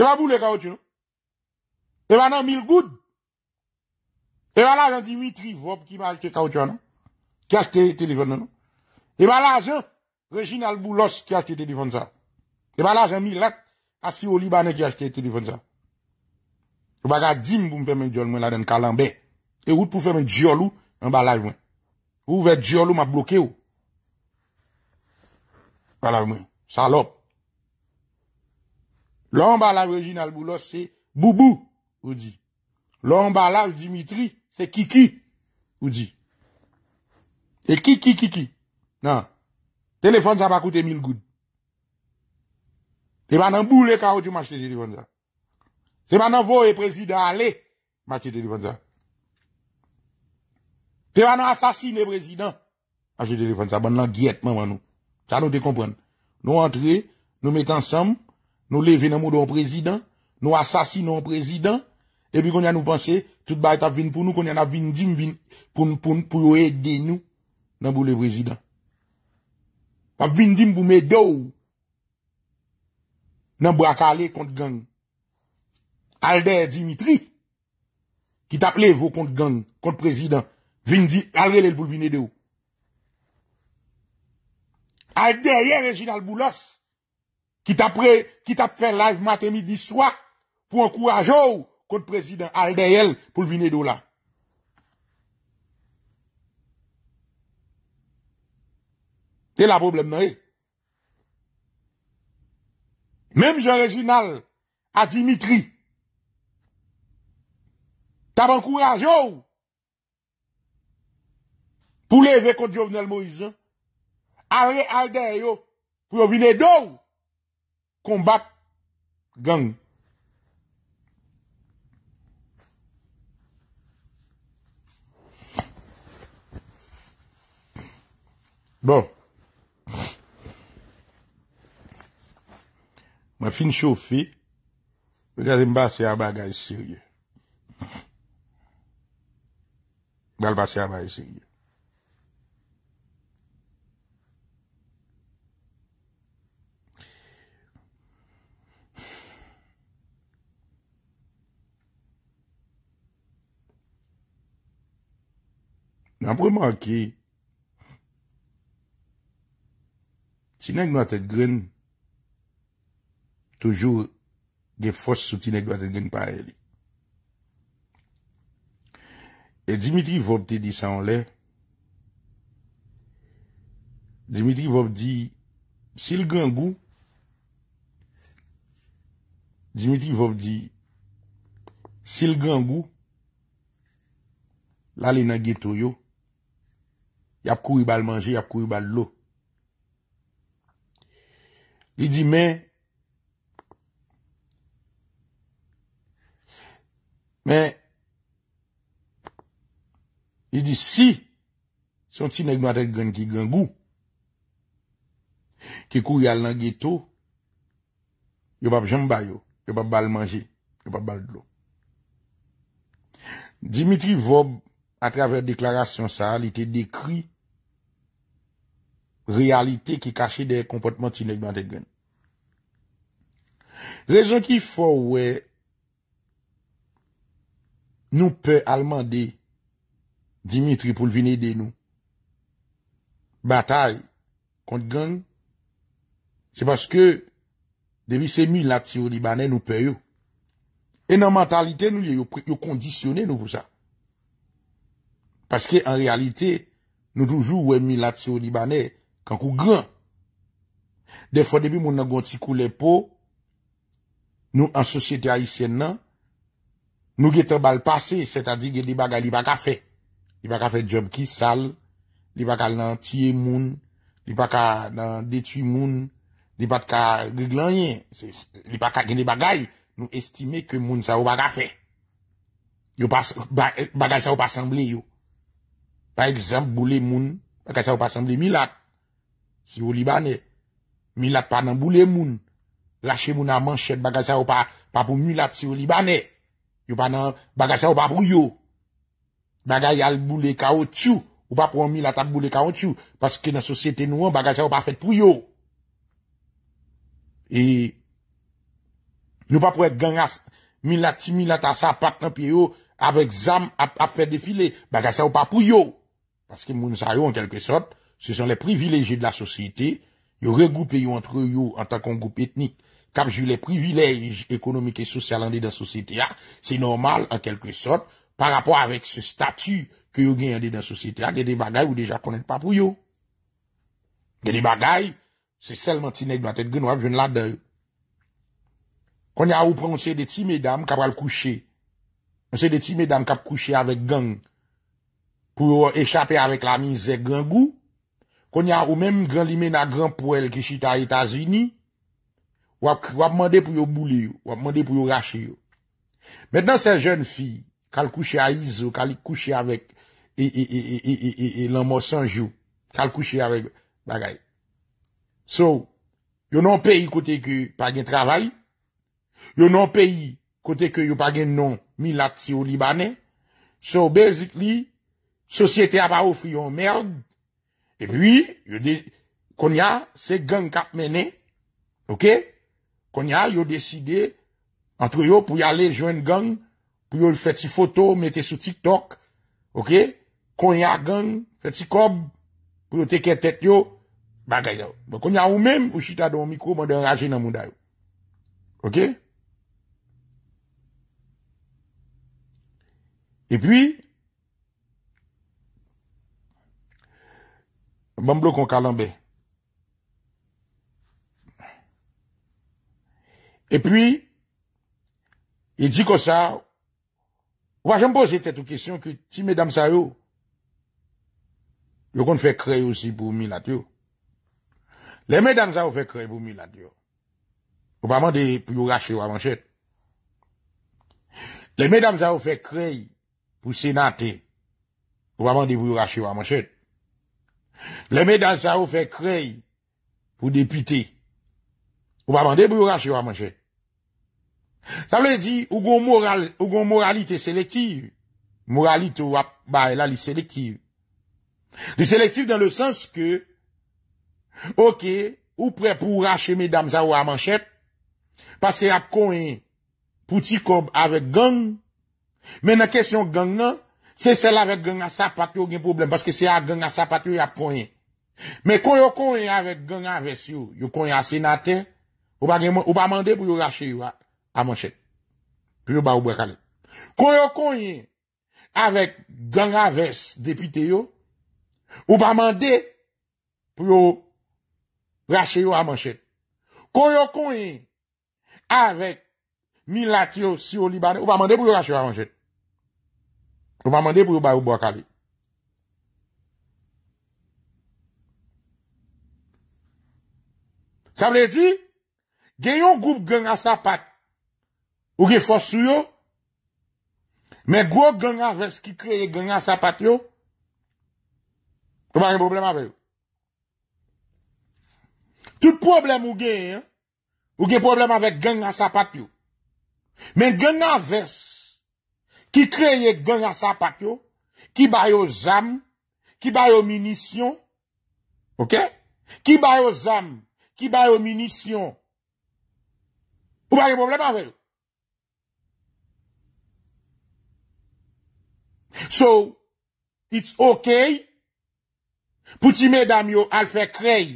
E ba bou le kaot chou nou, e ba nan mil goud. E balaj an Dimitri Vop ki ma ajte kawtyo nan. Ki ajte televon nan. E balaj an Regine Albulos ki ajte televon sa. E balaj an Milat Asi Oli banen ki ajte televon sa. Ou baga din pou mpe men djol mwen la den kalanbe. E ou pou fè men djol ou, an balaj mwen. Ou vè djol ou ma bloke ou. Balaj mwen, salop. Lè an balaj Regine Albulos se Boubou, ou di. Lè an balaj Dimitri... Se kiki ou di. Se kiki kiki. Nan. Telefon sa pa koute 1000 goud. Te ban nan boule ka ou di manche telefon sa. Se ban nan voue prezident ale. Manche telefon sa. Te ban nan asasine prezident. Manche telefon sa. Ban nan gyetman man nou. Sa nou te kompren. Nou entre. Nou met ansam. Nou leve nan mou do prezident. Nou asasine ou prezident. Depi kon jan nou panse, tout bay tap vin pou nou kon jan ap vin dim vin pou yo e de nou nan bou le prezident. Pap vin dim pou me de ou nan brakale kont gang. Alder Dimitri, ki tap lev ou kont gang, kont prezident, vin di, alrelel pou vin e de ou. Alder ye Reginald Boulos, ki tap fe live matemi di swa pou an kouaj ou. kote prezident Aldayel pou vine do la. Te la probleme nan e. Mem Jean-Réginal a Dimitri taban kouraj yo pou leve kote Jovenel Moïse ale Aldayel pou vine do konbate gang. Bon, mwen fin choufi, wè gase mba se a bagay sirye. Gal ba se a bagay sirye. Nan prouman ki, Tinek nou atet gwen, Toujou, Ge fos sou tinek nou atet gwen pa e li. E Dimitri Vop te di san le, Dimitri Vop di, Sil gwen gwo, Dimitri Vop di, Sil gwen gwo, La li nan geto yo, Yap kou i bal manje, Yap kou i bal lo, I di men, men, i di si, son ti negmanet gen ki gen gou, ki kou yal nan geto, yo pap jambayo, yo pap bal manje, yo pap bal dlo. Dimitri Vob, a traver deklarasyon sa halite dekri, realite ki kache de kompotman ti negmanet gen. Rezon ki fò wè nou pè alman de Dimitri Poulvini de nou batal kont gang se paske debi se mi lakse ou libanè nou pè yo e nan mentalite nou yo kondisyone nou pou sa paske an realite nou toujou wè mi lakse ou libanè kankou gang defo debi moun nan gonti koule pou Nou an sosyete haisyen nan, nou ge trebal pase, se ta di ge di bagay li baka fe. Li baka fe job ki sal, li baka lan tiyen moun, li baka lan detuy moun, li baka glanyen. Li baka geni bagay, nou estime ke moun sa ou baka fe. Yo bagay sa ou pa sanble yo. Pa ekzamp, boule moun, bagay sa ou pa sanble milat. Si ou libane, milat pa nan boule moun. Lache moun a manchet baga sa ou pa pou milat se ou libanè. Yo pa nan, baga sa ou pa pou yo. Baga yal boule ka ou tchou. Ou pa pou an milat ap boule ka ou tchou. Paske nan sosyete nou an, baga sa ou pa fet pou yo. E, nou pa pou et gangas, milat ti, milat asa, pat nan pi yo, ap ekzam, ap ap fet defile. Baga sa ou pa pou yo. Paske moun sa yo, an kelpe sot, se son le privileje de la sosyete, yo regoupe yo antre yo, an takon goup etnik. Kapjou le privilèj ekonomik et sosyal an de dan sosyte a, se normal an kelke sot, pa rapò avèk se statu ke yo gen an de dan sosyte a, gen de bagay ou deja konen pa pou yo. Gen de bagay, se selman ti nek do a tèt gen wap, joun la dè. Konya ou pronsye de ti medam kap al kouché, an se de ti medam kap kouché avèk gang, pou yo échapè avèk la min zèk gangou, konya ou menm gang li mena gang pou el ki chita Etasini, Wap mande pou yo boule yo, wap mande pou yo rache yo. Mèndan se jen fi, kal kouche a izo, kal kouche avek, e lan mò sanj yo, kal kouche avek bagay. So, yo nan peyi kote ke pagen travay, yo nan peyi kote ke yo pagen non milati yo libanè, so basically, sosyete apawou fi yo mèrd, e pi, yo de, konya, se gen kap mène, okè, Konya yo deside antre yo pou yale joen gang pou yo fet si foto, mette sou tiktok. Ok? Konya gang, fet si kob pou yo teke tet yo, bagay yo. Bon, Konya ou men, ou chita do mikro, mwen de raje nan moun dayo. Ok? E pwi, mwen blo kon kalanbe. E pwi, e di ko sa, wajan pose tete ou kesyon ki ti medan sa yo, yo kon fè krey ou si pou milatyo. Le medan sa yo fè krey pou milatyo. Ou pa mande pou yorache waman chet. Le medan sa yo fè krey pou senate. Ou pa mande pou yorache waman chet. Le medan sa yo fè krey pou depite. Ou pa mande pou yorache waman chet. Sa vle di, ou goun moralite selektive. Moralite wap bae la li selektive. Li selektive dan le sens ke, okey, ou pre pou rache medam zawwa manchep, paske ap konye pouti kob avet gong, men nan kesyon gong nan, se sel avet gong a sapat yo gen problem, paske se a gong a sapat yo ap konye. Men kon yo konye avet gong a vese yo, yo konye asenate, ou ba mande pou yo rache yo a. A manchet. Puyo ba ou bo akade. Koyo konyen. Awek gang aves depite yo. Ou pa mande. Puyo. Rache yo a manchet. Koyo konyen. Awek. Milat yo si yo libanen. Ou pa mande pou yo rache yo a manchet. Ou pa mande pou yo ba ou bo akade. Sa mle di. Genyon goup gang a sa pat. ou ki fos sou yo, men gwo gen aves ki kreye gen a sapat yo, kwa man gen problem ave yo. Tout problem ou gen, ou gen problem ave gen a sapat yo, men gen aves, ki kreye gen a sapat yo, ki bayo zam, ki bayo munisyon, ki bayo zam, ki bayo munisyon, ou man gen problem ave yo. So, it's ok pou ti me dam yo al fe krey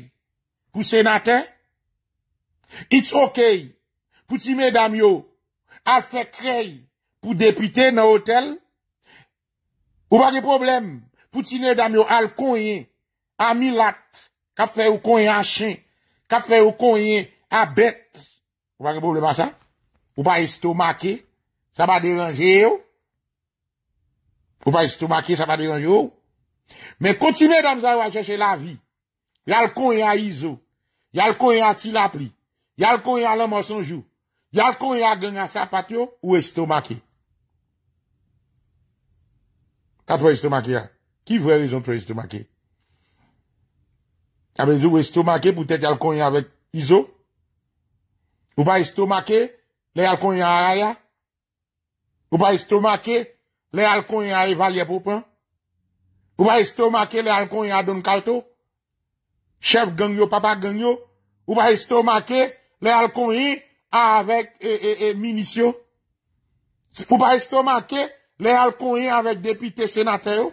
pou senate. It's ok pou ti me dam yo al fe krey pou depite nan hotel. Ou pa ge problem pou ti me dam yo al konyen a milat ka fe ou konyen a chen, ka fe ou konyen a bet. Ou pa ge problem a sa, ou pa esitou make, sa ba deranje yo. Ou pa estomake, sa pa de ganj yo. Men kontine dam zay wajèche la vi. Yal konye a Izo. Yal konye a Tilapli. Yal konye a Lama Sanjou. Yal konye a Ganya Sapakyo ou estomake. Ta fwe estomake ya. Ki vwe rezon fwe estomake? Ta vwe djou estomake pou tèt yal konye avek Izo. Ou pa estomake, le yal konye a Aya. Ou pa estomake, le yal konye a Aya. Le al konye a evalye pou pen? Ou ba isto make le al konye a don karto? Chef gangyo, papa gangyo? Ou ba isto make le al konye a avek e, e, e, minisyon? Ou ba isto make le al konye avek depite senatè yo?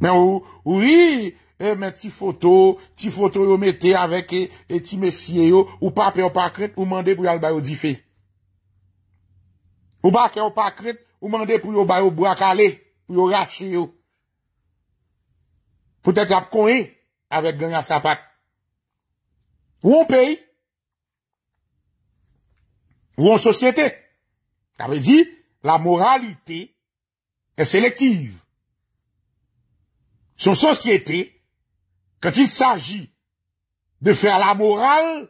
Men ou, ou i, men ti foto, ti foto yo mete avek e ti mesye yo, ou pape yo pa kret, ou mande pou yal bayo di fey. Ou bakè ou pakrèd, ou mandè pou yo bayou bou akalè, pou yo rachè yo. Poutè t'ap konè, avèk ganyan sapak. Ou an pey, ou an sosyété, avèk di, la moralité est sélective. Son sosyété, kèt'il s'agit de fèr la moral,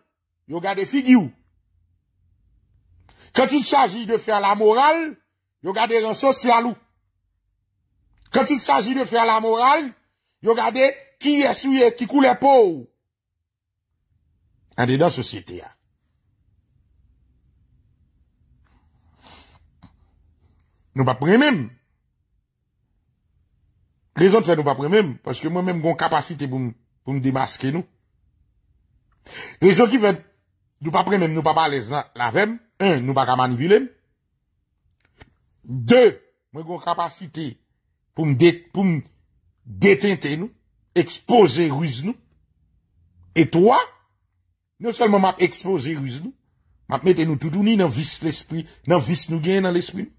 yo gade figi ou. Kwen ti t saji de fè la moral, yo gade renso se alou. Kwen ti t saji de fè la moral, yo gade ki yè sou yè, ki kou lè pou. An de dan sòsiti ya. Nou pa premen. Rezon te fè nou pa premen, pweske mwen men mwen kapasite pou m demaske nou. Rezon ki ven... Nou pa premen nou pa palez nan lavem. Un, nou pa ka manipilem. De, mwen kon kapasite pou m detente nou. Expose ruz nou. Et toa, non nou selman map expose ruz nou. Map mette nou toutouni nan vis nou gen nan l'esprit nou.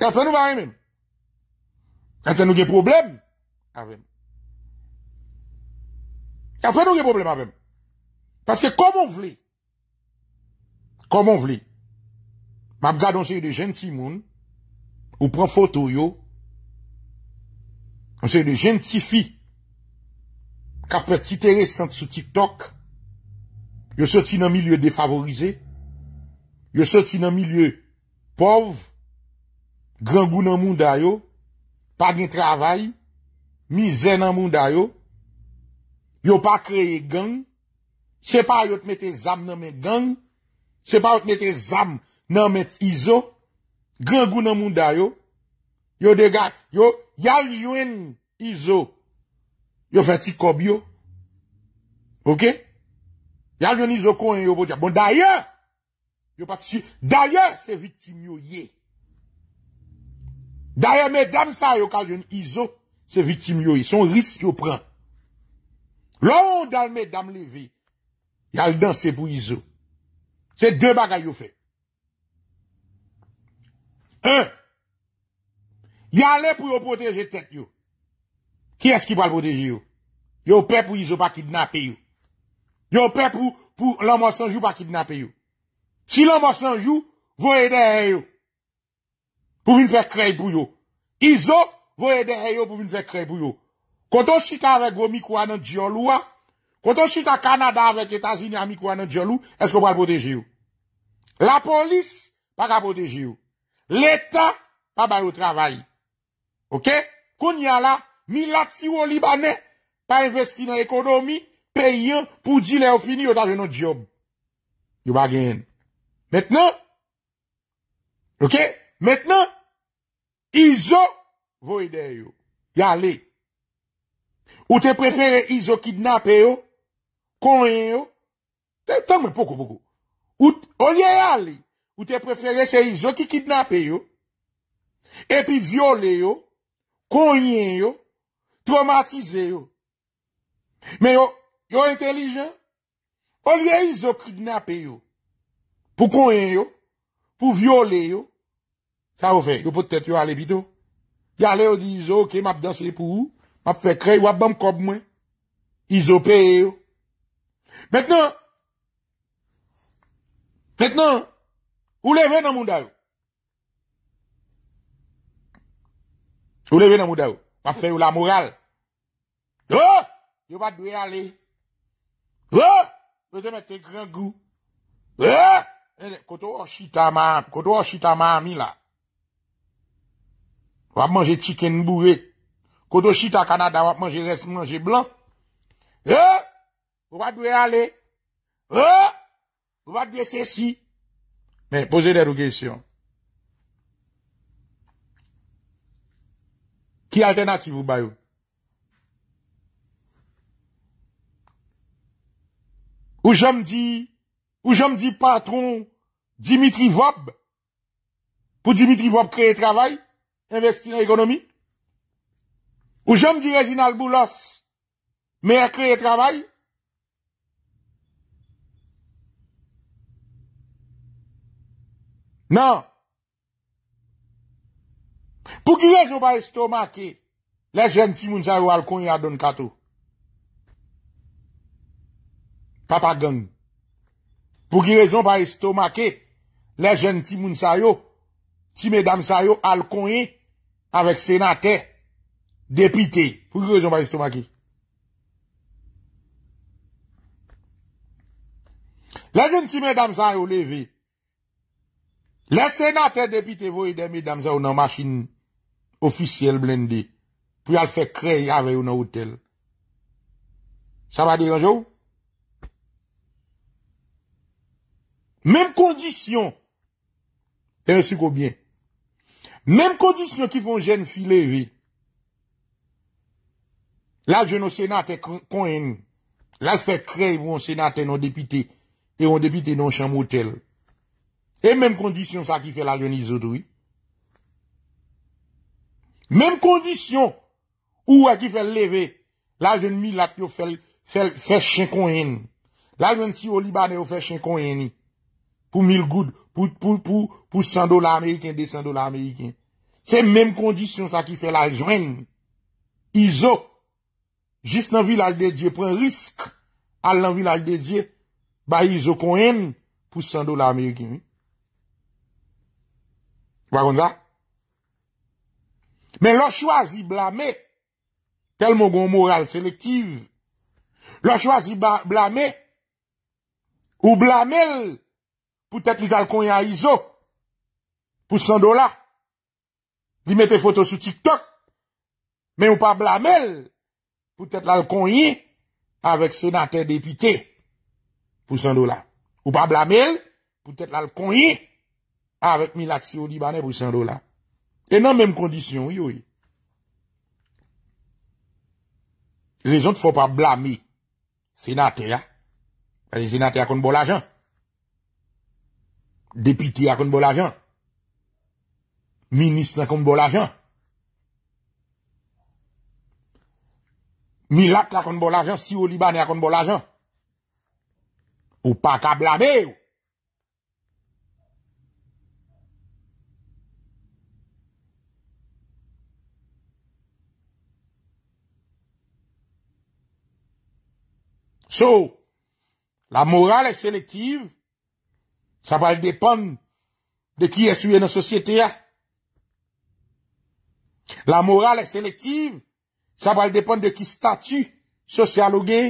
Kèfè nou vare men. Kèfè nou gen problem avèm. Kèfè nou gen problem avèm. Paske komon vle. Koman vle. Mab gadon se yon de genti moun. Ou pran foto yo. On se yon de genti fi. Kapet itere sent sou TikTok. Yo soti nan milye defavorize. Yo soti nan milye pov. Gran goun nan moun dayo. Pa gen travay. Mi zen nan moun dayo. Yo pa kreye gang. Se pa yo te mette zam nan men gang. Se pa yo te mette zam nan men izo. Gran goun nan moun dayo. Yo degat. Yo yal yuen izo. Yo feti kobyo. Ok. Yal yon izo kon yon bodja. Bon dayo. Dayo se vitim yo ye. Dayo men dam sa yo kal yon izo. Se vitim yo ye. Son ris yo pran. Lo yon dal men dam leveye. Ya al danse pou Izo. Se de bagay yo fe. He! Ya ale pou yo poteje tek yo. Ki es ki pal poteje yo? Yo pe pou Izo pa kidnap yo. Yo pe pou l'an monsanjou pa kidnap yo. Si l'an monsanjou, vou e de he yo. Pou vin fè krey pou yo. Izo, vou e de he yo pou vin fè krey pou yo. Koto si ta ve gomi kwa nan diyo lwa, Konton chita Kanada avek etazini amikwa nan djolu, esko pou apoteji yo. La polis, pa ka apoteji yo. L'Eta, pa bayo travayi. Ok? Koun ya la, mi latsi wou libanè, pa investi nan ekonomi, preyen, pou di le yo fini yo ta venon job. Yo bagen. Metnen, ok? Metnen, izo, voy deyo. Ya le. Ou te preferen izo kidnap yo, konyen yo, tan men poko poko, ou te preferese izo ki kidnape yo, epi viole yo, konyen yo, traumatize yo, men yo, yo entelijen, ou liye izo kidnape yo, pou konyen yo, pou viole yo, sa wou fe, yo potet yo ale pito, yo ale yo di izo, yo ke map danse pou ou, map fe krey wap bam kob mwen, izo pe yo, Mètnen, mètnen, ou leve nan moun da ou? Ou leve nan moun da ou? Pa fe ou la moral? Ou, oh! yo va dwe ale? Ou, oh! peze mè te gran gou? Ou, oh! eh, koto wò chita ma, koto wò chita ma ami la? Wap manje chicken bourré? Koto chita kanada wap manje, wap manje blan? Ou, vous pas dû aller. Oh! Vous pas dû ceci. Mais posez des questions. Qui alternative vous Bayou Ou j'aime dire ou j'aime dire patron Dimitri Vob, pour Dimitri Vob créer travail, investir en économie. Ou j'aime dire Reginald Boulos, mais créer travail, Nan, pou ki rezon pa istomake, le jen ti moun sayo al konye adon kato. Papa gang. Pou ki rezon pa istomake, le jen ti moun sayo, ti me dam sayo al konye, avek senate depite. Pou ki rezon pa istomake. Le jen ti me dam sayo leve, la senatè depite vo e demè damzè ou nan machin ofisyel blendè, pou al fè krey avè ou nan otel. Sa va di anjou? Mèm kondisyon, e ansi koubyen, mèm kondisyon ki fon jèn filè ve, la jèn ou senatè kon en, la fè krey ou an senatè nan depite, e an depite nan chan motel. E mèm kondisyon sa ki fè la jwen izotoui. Mèm kondisyon ou a ki fè leve, la jwen mi lak yo fè chen kouen. La jwen si yo libanè yo fè chen kouen. Pou mil goud, pou 100 dolar Ameriken, de 100 dolar Ameriken. Se mèm kondisyon sa ki fè la jwen, izot, jist nan vilaj de Dje, pren risk al nan vilaj de Dje, ba izot kouen pou 100 dolar Ameriken. Ou bagon za? Men lò chwazi blame, tel mò gò moral selektiv, lò chwazi blame, ou blame l, pou tèt l al konye a izo, pou 100 dola, li mette foto sou TikTok, men ou pa blame l, pou tèt l al konye, avek senater depite, pou 100 dola. Ou pa blame l, pou tèt l al konye, Avèk mi lak si bon ou li banè pou 100 dola. E nan menm kondisyon, yoy. Le zon te fò pa blami senate ya. Le senate ya kon bol ajan. Depite ya kon bol ajan. Ministre ya kon bol ajan. Mi lak ya kon bol ajan, si ou li banè ya kon bol ajan. Ou pa ka blami ou. So, la moral e selektiv, sa val depan de ki esuyen nan sosyete ya. La moral e selektiv, sa val depan de ki statu sosyaloge.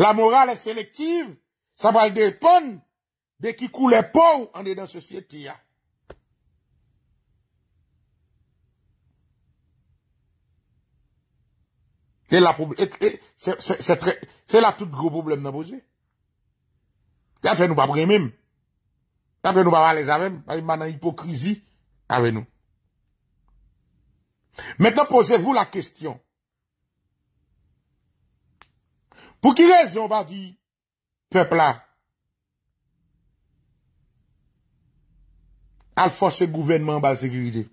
La moral e selektiv, sa val depan de ki koule pou ane nan sosyete ya. Se la tout grou problem nan boze. Tante nou pa bremim. Tante nou pa valèz avèm. Manan hipokrizi avè nou. Mèten posevou la kestyon. Pou ki rezon pa di pepla al fòsè gouvernement bal sekuridè.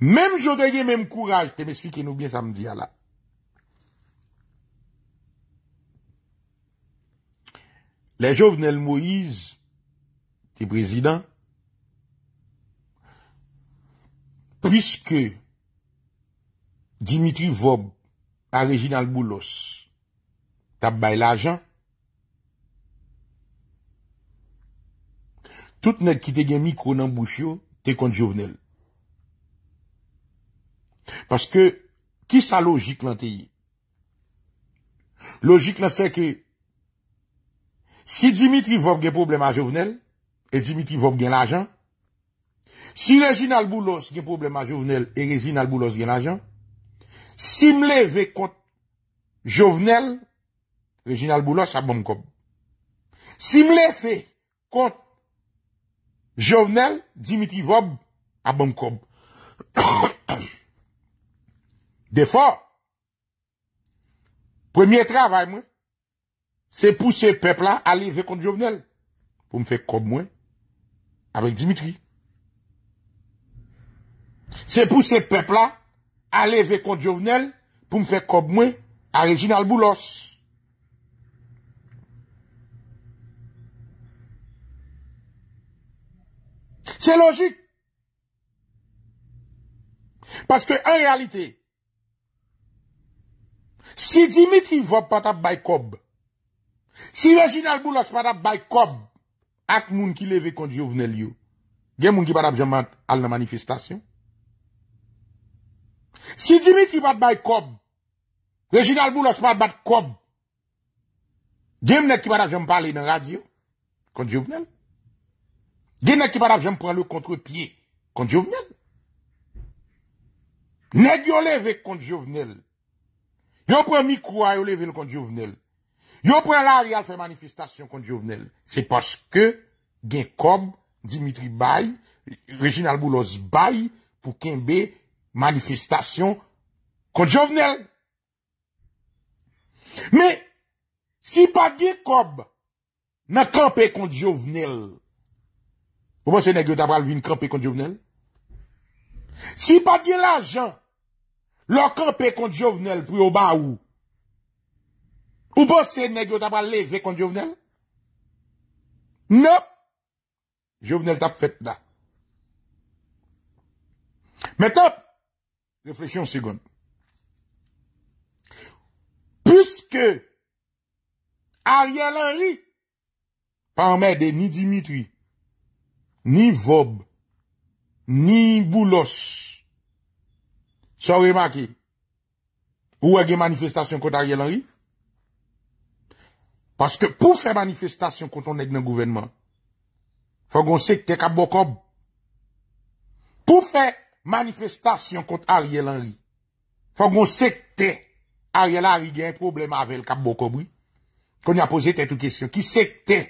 Mèm jodeye, mèm kouraj, te m'esfi ki nou bien sa m'di ala. Le jovenel Moïse, te prezident, pwiske Dimitri Vob, a Reginald Boulos, tab bay l'ajan, tout net ki te gen mikronan bouchyo, te kont jovenel. Paske, ki sa logik lan teyi? Logik lan seke, si Dimitri Vob gen problema jovenel, e Dimitri Vob gen ajan, si Reginald Boulos gen problema jovenel, e Reginald Boulos gen ajan, si mle ve kont jovenel, Reginald Boulos a bon kob. Si mle ve kont jovenel, Dimitri Vob a bon kob. Kouf, kouf, kouf. fois, Premier travail, moi, c'est pousser le peuple à lever contre Jovenel. Pour me faire comme moi, avec Dimitri. C'est pousser le peuple à lever contre Jovenel pour me faire comme moi avec Réginal Boulos. C'est logique. Parce que, en réalité, Si Dimitri vop pat ap bay kob, si Reginald mou los pat ap bay kob, ak moun ki leve kont jouvnel yo, gen moun ki pat ap jom al nan manifestasyon. Si Dimitri pat bay kob, Reginald mou los pat bat kob, gen moun ki pat ap jom pale nan radyo, kont jouvnel. Gen moun ki pat ap jom pale nan kont jouvnel. Negyo leve kont jouvnel, yo pre mi kou a yo leve l kondi ouvenel. Yo pre la real fè manifestasyon kondi ouvenel. Se paske gen kob Dimitri Bay, Reginald Boulos Bay, pou kenbe manifestasyon kondi ouvenel. Me, si pa gen kob nan kampè kondi ouvenel, pou mwen se negyo tabral vin kampè kondi ouvenel, si pa gen la jan kampè, lakon pe kont Jouvenel pou yo ba ou. Ou bo se negyo taba leve kont Jouvenel? Nop, Jouvenel tab fèt la. Metop, refleksyon segoun. Puske, a rye lan ri, pa mède ni Dimitri, ni Vob, ni Boulos, Sò remaki, ou wè gen manifestation kont Ariel Henry? Paske pou fè manifestation kont onèk nan gouvenman, fò gòn sekte kap bokob. Pou fè manifestation kont Ariel Henry, fò gòn sekte Ariel Henry gen problem avèl kap bokob, oui? Kon yon apose tè tou kesyon. Ki sekte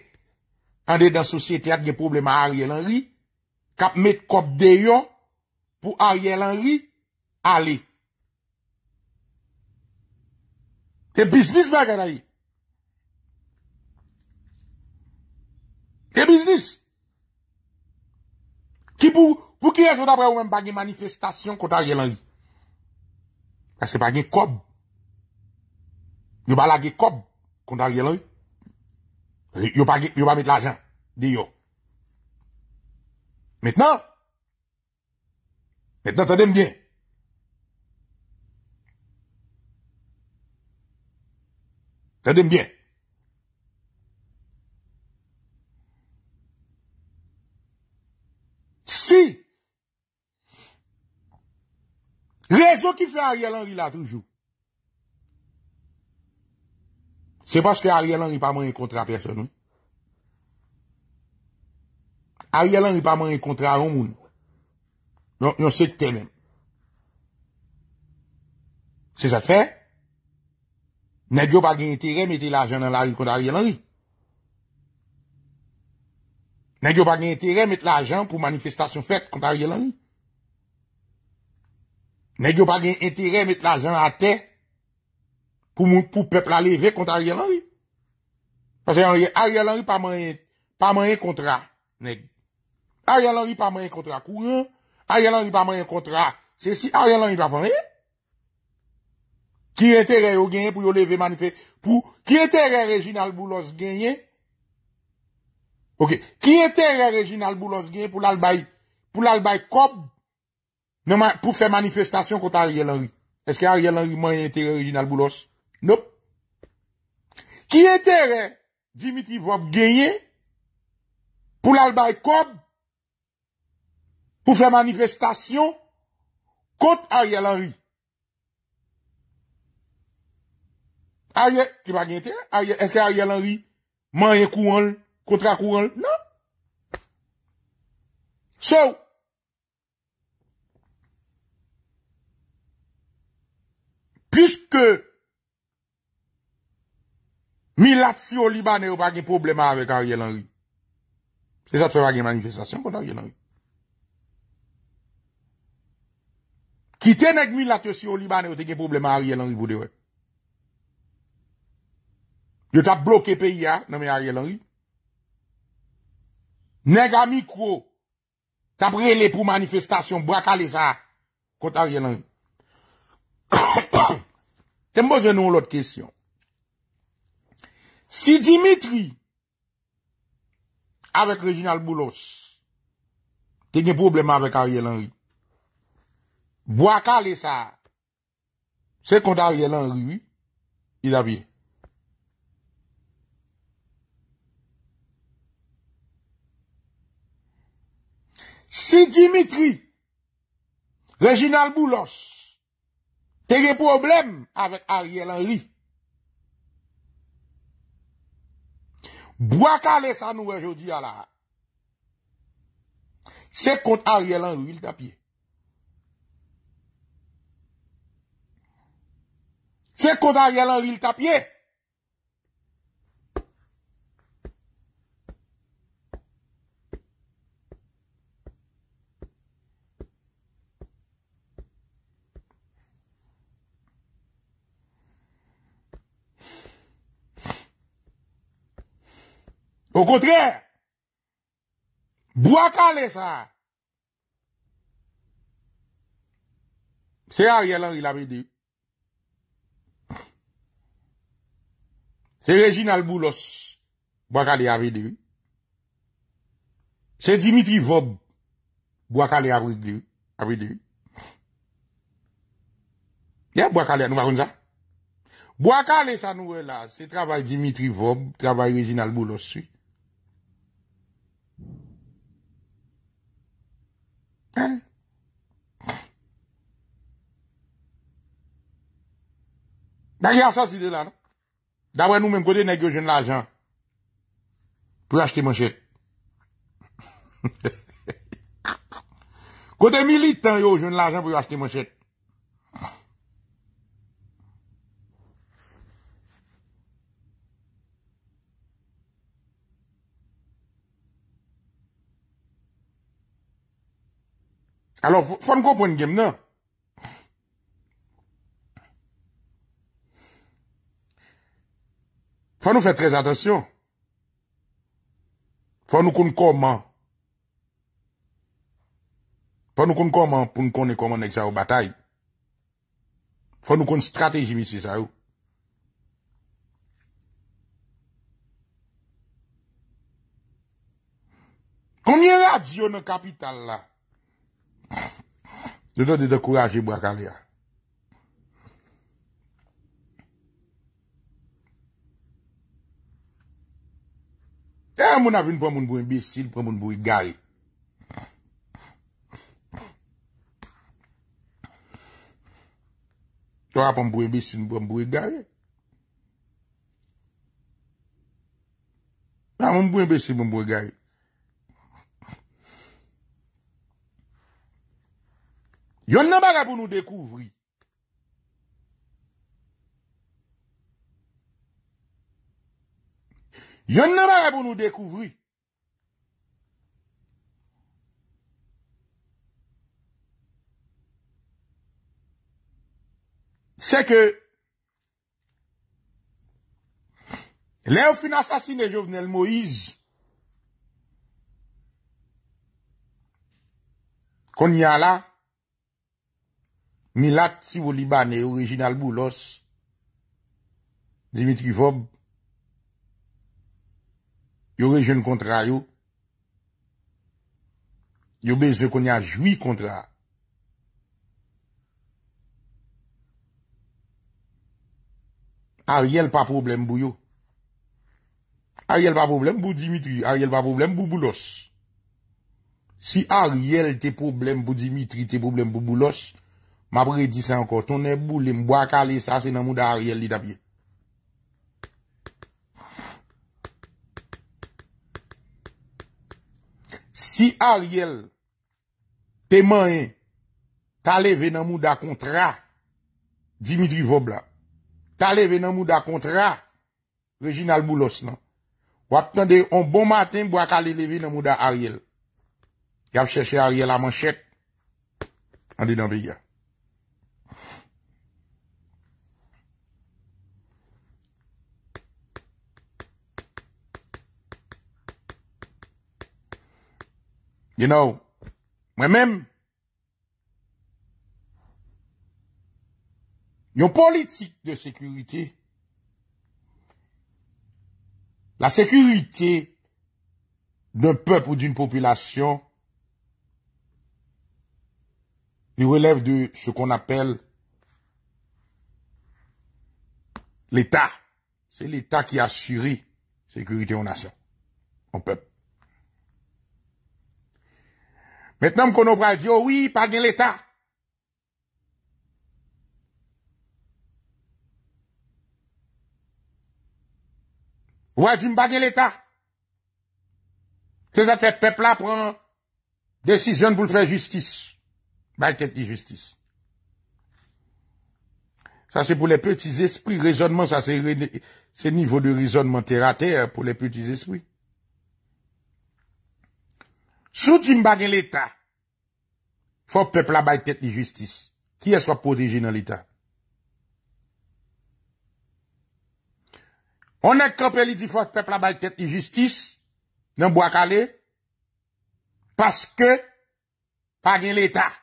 an dè dan sosyete ap gen problema Ariel Henry, kap met kop deyon pou Ariel Henry, Ali. Te biznis be akadayi. Te biznis. Ki pou, pou ki esot apre ou men bagi manifestasyon konta gelan yi. Pase bagi kob. Yo balagi kob konta gelan yi. Yo bagi, yo ba mit la jan di yo. Metnan. Metnan te dem diyen. Tè dèm byè. Si. Rezo ki fè Ariel Henry la toujou. Se paske Ariel Henry pa mwen yon kontre apè se nou. Ariel Henry pa mwen yon kontre apè se nou. Non, yon se te men. Se sa te fè? Se sa te fè? Nè gyo pa gen entere mette l ajan nan l ajin konta Arie Lanri? Nè gyo pa gen entere mette l ajan pou manifestation fèt konta Arie Lanri? Nè gyo pa gen entere mette l ajan atè pou pepl aleve konta Arie Lanri? Pase Arie Lanri pa manyen kontra. Arie Lanri pa manyen kontra kou ron. Arie Lanri pa manyen kontra. Se si Arie Lanri pa van yon. Ki entere yo genye pou yo leve manifeste? Ki entere Reginald Boulos genye? Ki entere Reginald Boulos genye pou l'Albaïkob pou fè manifestasyon kont Ariel Henry? Eske Ariel Henry mwen entere Reginald Boulos? Nope. Ki entere Dimitri Vop genye pou l'Albaïkob pou fè manifestasyon kont Ariel Henry? Arye, ki pa gen ten, eske Arye Lanri, manye kouan, kontra kouan, nan? So, pyske mi latsi ou libanè ou pa gen probleme avek Arye Lanri, se sa tse pa gen manifestasyon konta Arye Lanri, ki tenek mi latsi ou libanè ou te gen probleme Arye Lanri pou dewek, Yo tap bloke peyi ya, nanme Ariel Henry. Neg a mikro, tap rele pou manifestasyon, Bwaka Lesa, kont Ariel Henry. Te mboj enon lout kesyon. Si Dimitri, avek Reginald Moulos, te gen problem avek Ariel Henry, Bwaka Lesa, se kont Ariel Henry, il avye. Si Dimitri, Reginald Boulos, tege problem avèk Ariel Henry, Bwaka lesan nou e jodi ala, se kont Ariel Henry l tapye. Se kont Ariel Henry l tapye. Ou kontrè, Bwakale sa, Se Ariel Henry la ve dewi. Se Reginald Boulos, Bwakale a ve dewi. Se Dimitri Vaub, Bwakale a ve dewi. Ya Bwakale anouwa konja. Bwakale sa nouwe la, se travay Dimitri Vaub, travay Reginald Boulos si. Da ki a sa si de la, no? Da wè nou men kote neg yo joun l'ajan pou yo acheti monshet. Kote mili tan yo joun l'ajan pou yo acheti monshet. Alors, fwa nou konpon genm nan? Fwa nou fè trèz atensyon? Fwa nou konpon man? Fwa nou konpon man pou nou konen konman nek sa ou batay? Fwa nou konpon strateji misi sa ou? Kounye radyo nan kapital la? do do di do kou lajib wak a li a. E a moun avin pou moun bou yon bisil pou moun bou yon gayi. To a pou moun bou yon bisil pou moun bou yon gayi. A ah, moun bou yon bisil pou moun bou yon gayi. Yon nan baga pour nous découvrir. Yon nan baga pour nous découvrir. C'est que, Léo fin assassiné Jovenel Moïse, qu'on y a là, Milat si wou libanè, yo rejinal bou los, Dimitri Fogg, yo rejen kontra yo, yo bezè konè a jwi kontra, a riyel pa problem bou yo, a riyel pa problem bou Dimitri, a riyel pa problem bou bou los, si a riyel te problem bou Dimitri, te problem bou bou los, M apre di sa anko. Ton e bou lim. Bo ak ale sa se nan mou da Ariel li dapye. Si Ariel. Te man en. Ta leve nan mou da kontra. Dimitri Vobla. Ta leve nan mou da kontra. Reginald Moulos nan. Wap tande. On bon matin. Bo ak ale leve nan mou da Ariel. K ap chèche Ariel a manchèk. Ande nan vey ya. You know, moi-même, une politique de sécurité, la sécurité d'un peuple ou d'une population, nous relève de ce qu'on appelle l'État. C'est l'État qui assure sécurité aux nations, au peuple. Maintenant, qu'on dit, oh oui, pas gain l'État. Ou a dit, pas l'État. C'est ça que peuple là prend décision pour faire justice. Bah, de justice. Ça, c'est pour les petits esprits. Raisonnement, ça, c'est, c'est niveau de raisonnement terre à terre pour les petits esprits. Sou di m bagen l'Etat fò pepl abay tèt ni jistis. Ki eswa pou digi nan l'Etat? On ek kapeli di fò pepl abay tèt ni jistis nan Boakale paske bagen l'Etat.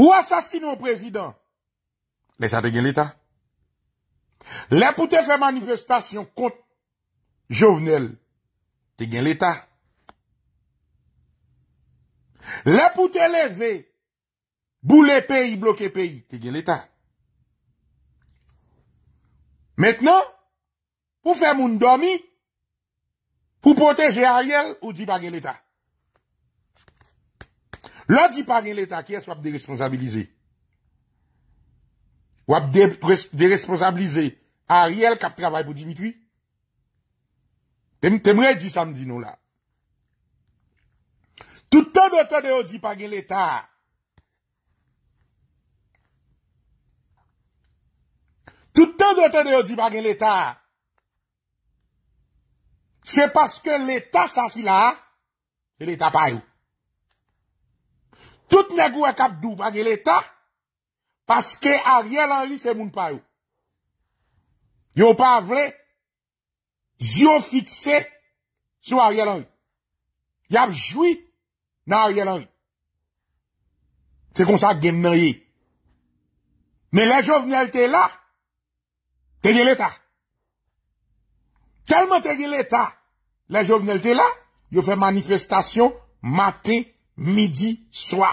Ou asasinou an prezident? Ne sa te gen l'Etat? Lè pou te fè manifestasyon kont Jouvenel, te gen l'Etat. La pou te leve, boule peyi, bloke peyi, te gen l'Etat. Mètnen, pou fè moun domi, pou poteje Ariel, ou di bagen l'Etat. La di bagen l'Etat, ki es wap de-responsabilize. Wap de-responsabilize Ariel kap travay pou dimitwi. Temre di sa mdi nou la. Touta de te de yo di pange l'Etat. Touta de te de yo di pange l'Etat. Se paske l'Etat sa ki la, l'Etat payou. Touta negou akap dou pange l'Etat, paske a riyal an li se moun payou. Yo pa vre, Zyo fikse sou a rye lang. Yab jwi nan rye lang. Se kon sa gen merye. Men la jovnelte la, te gye leta. Telman te gye leta, la jovnelte la, yo fe manifestasyon mate, midi, swa.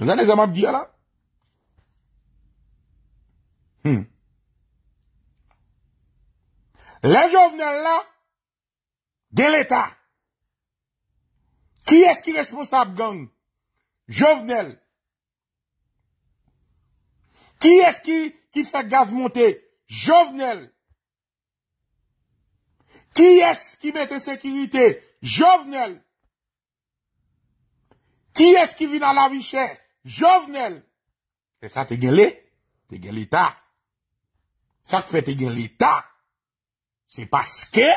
Zanè zaman biya la? Hmm. Le jovenel la, de l'Etat. Ki eski responsable gang? Jovenel. Ki eski ki fè gaz monte? Jovenel. Ki eski mette sekirite? Jovenel. Ki eski vi nan la vichè? Jovenel. E sa te geli? Te geli tak. Sa te fè te geli tak. Se paske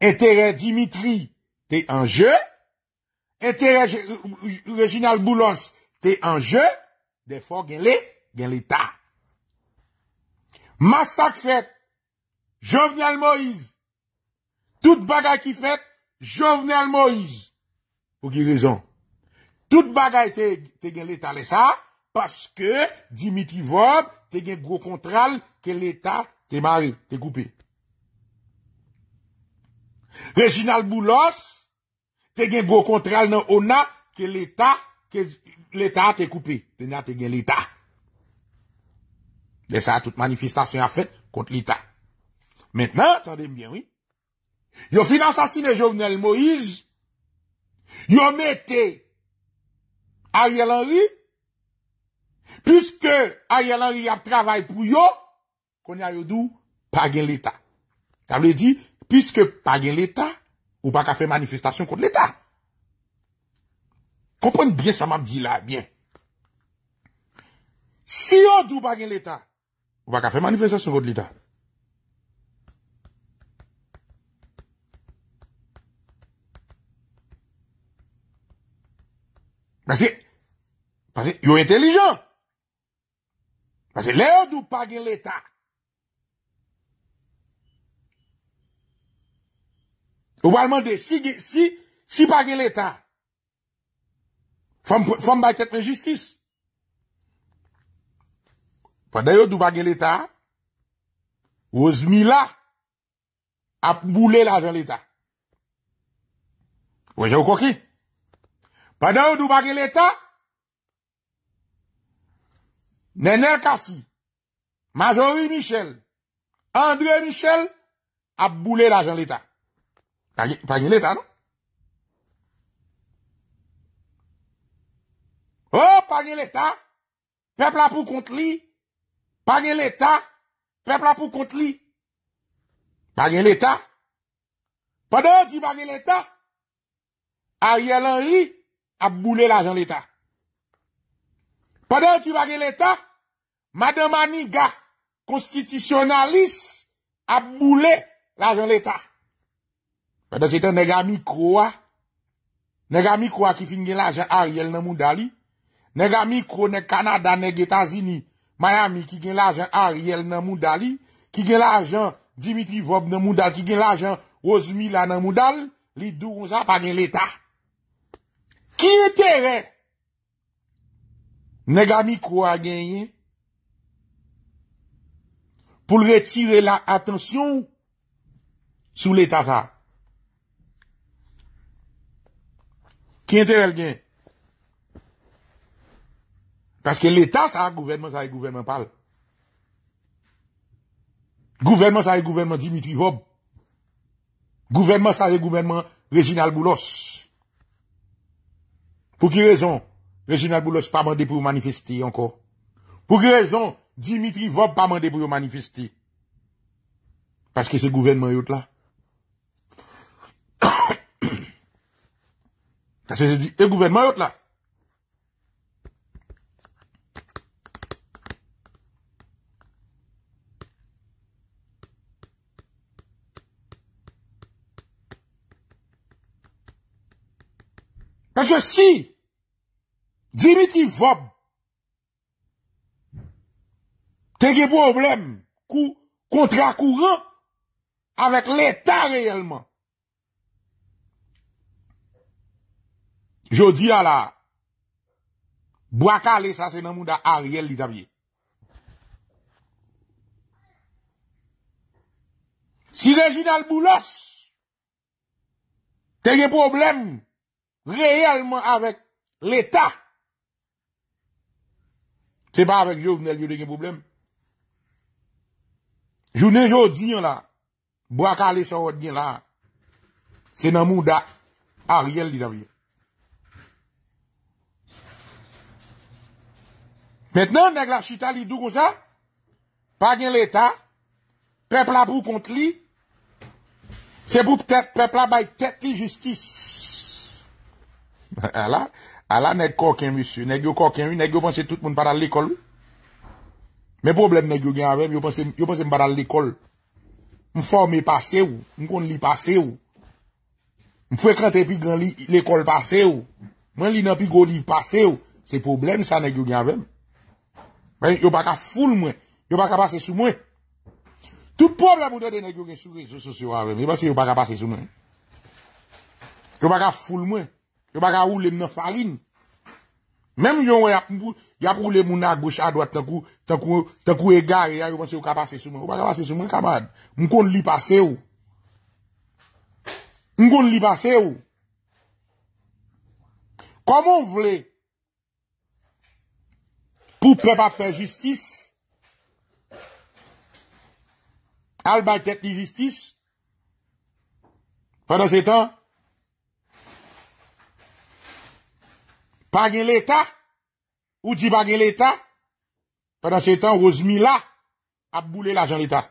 etere Dimitri te anje, etere Reginald Boulos te anje, defo genle, genle ta. Massak fet, jovenel Moïse, tout bagay ki fet, jovenel Moïse. Tout bagay te genle ta le sa, paske Dimitri Vod te gen gro kontral ke leta te koupe. Reginald Boulos te gen bro kontral nan ona ke l'Etat te koupe, te gen l'Etat. Desa a tout manifestasyon a fèt kont l'Etat. Mètèman, tòdèm byè wè, yon finanse asinè Jovenel Moïse, yon mètè Ariel Henry, pyske Ariel Henry ap travay pou yo, konya yon dou pa gen l'Etat. Tèm lè di... Piske pa gen l'Etat, ou pa ka fe manifestasyon kote l'Etat. Kompon bien sa map di la, bien. Si yo d'ou pa gen l'Etat, ou pa ka fe manifestasyon kote l'Etat. Basi, yo entelijan. Basi, le yo d'ou pa gen l'Etat. Sibage l'Etat Fom baket rejistis Padayot dupage l'Etat O zmila Ap boulè la jan l'Etat Ouye ou koki Padayot dupage l'Etat Nenè kasi Majori Michel André Michel Ap boulè la jan l'Etat Pagye oh, l'Etat, non? Oh, pagye l'Etat, pep la pou kont li, pagye l'Etat, pep la pou kont li, pagye l'Etat, padon ti pagye l'Etat, a yel an li, ap boulè la jan l'Etat. Padon ti pagye l'Etat, madamaniga, konstitisyonalis, ap boulè la jan l'Etat. Adan se te nega mikro a, nega mikro a ki fin gen l'ajan Ariel nan moun dal li, nega mikro ne Kanada, ne Geta Zini, Miami ki gen l'ajan Ariel nan moun dal li, ki gen l'ajan Dimitri Vob nan moun dal, ki gen l'ajan Ozumila nan moun dal, li doun sa pa gen l'Etat. Ki yon teren? Nega mikro a gen yon pou l'retire la atensyon sou l'Etat ka. Ki entere l gen? Paske l etat sa, gouvenman sa e gouvenman pal. Gouvenman sa e gouvenman Dimitri Vob. Gouvenman sa e gouvenman Reginald Boulos. Pou ki rezon? Reginald Boulos pa mande pou yo manifesti anko. Pou ki rezon? Dimitri Vob pa mande pou yo manifesti. Paske se gouvenman yot la. Kase se di, e gouvenman yot la. Kase se di, di miti vob, te ge problem kontra kou ran avèk l'Etat reyelman. Jodi la la, Bwakale sa se nan mou da a riyel li tabiye. Si rejine al boulos, te gen problem reyelman avèk l'Etat, se pa avèk jow vnel jow de gen problem. Jounen jodi la, Bwakale sa wad nye la, se nan mou da a riyel li tabiye. Mètnen, nèk la chita li dougon sa, pa gen l'Etat, pepla pou kont li, se pou pepla bay tet li justice. Ala, ala nèk koken, nèk yo koken, nèk yo pense tout moun padal l'ekol ou. Mè problem nèk yo gen avèm, yo pense m'padal l'ekol. M'formi pase ou, m'konde li pase ou. M'fwe kante pi gen li l'ekol pase ou. Mwen li nan pi go li pase ou. Se problem sa nèk yo gen avèm. Yo baka ful mwen. Yo baka pase sou mwen. Tout poble a moun dene ki yo gen sou kre. Yo pase yo baka pase sou mwen. Yo baka ful mwen. Yo baka oule mnen farin. Mem yon wè ap mpou. Yap oule moun nag boucha a doat. Takou e gare. Yo pase yo baka pase sou mwen. Yo baka pase sou mwen kabad. Mkon li pase ou. Mkon li pase ou. Koman vle? Ou pep a fe justis, albay tek ni justis, pwè dan se tan, pwè dan se tan, pwè dan se tan, pwè dan se tan, pwè dan se tan, ou di pwè dan se tan, pwè dan se tan, ou di mi la, ap boulè la jan lita.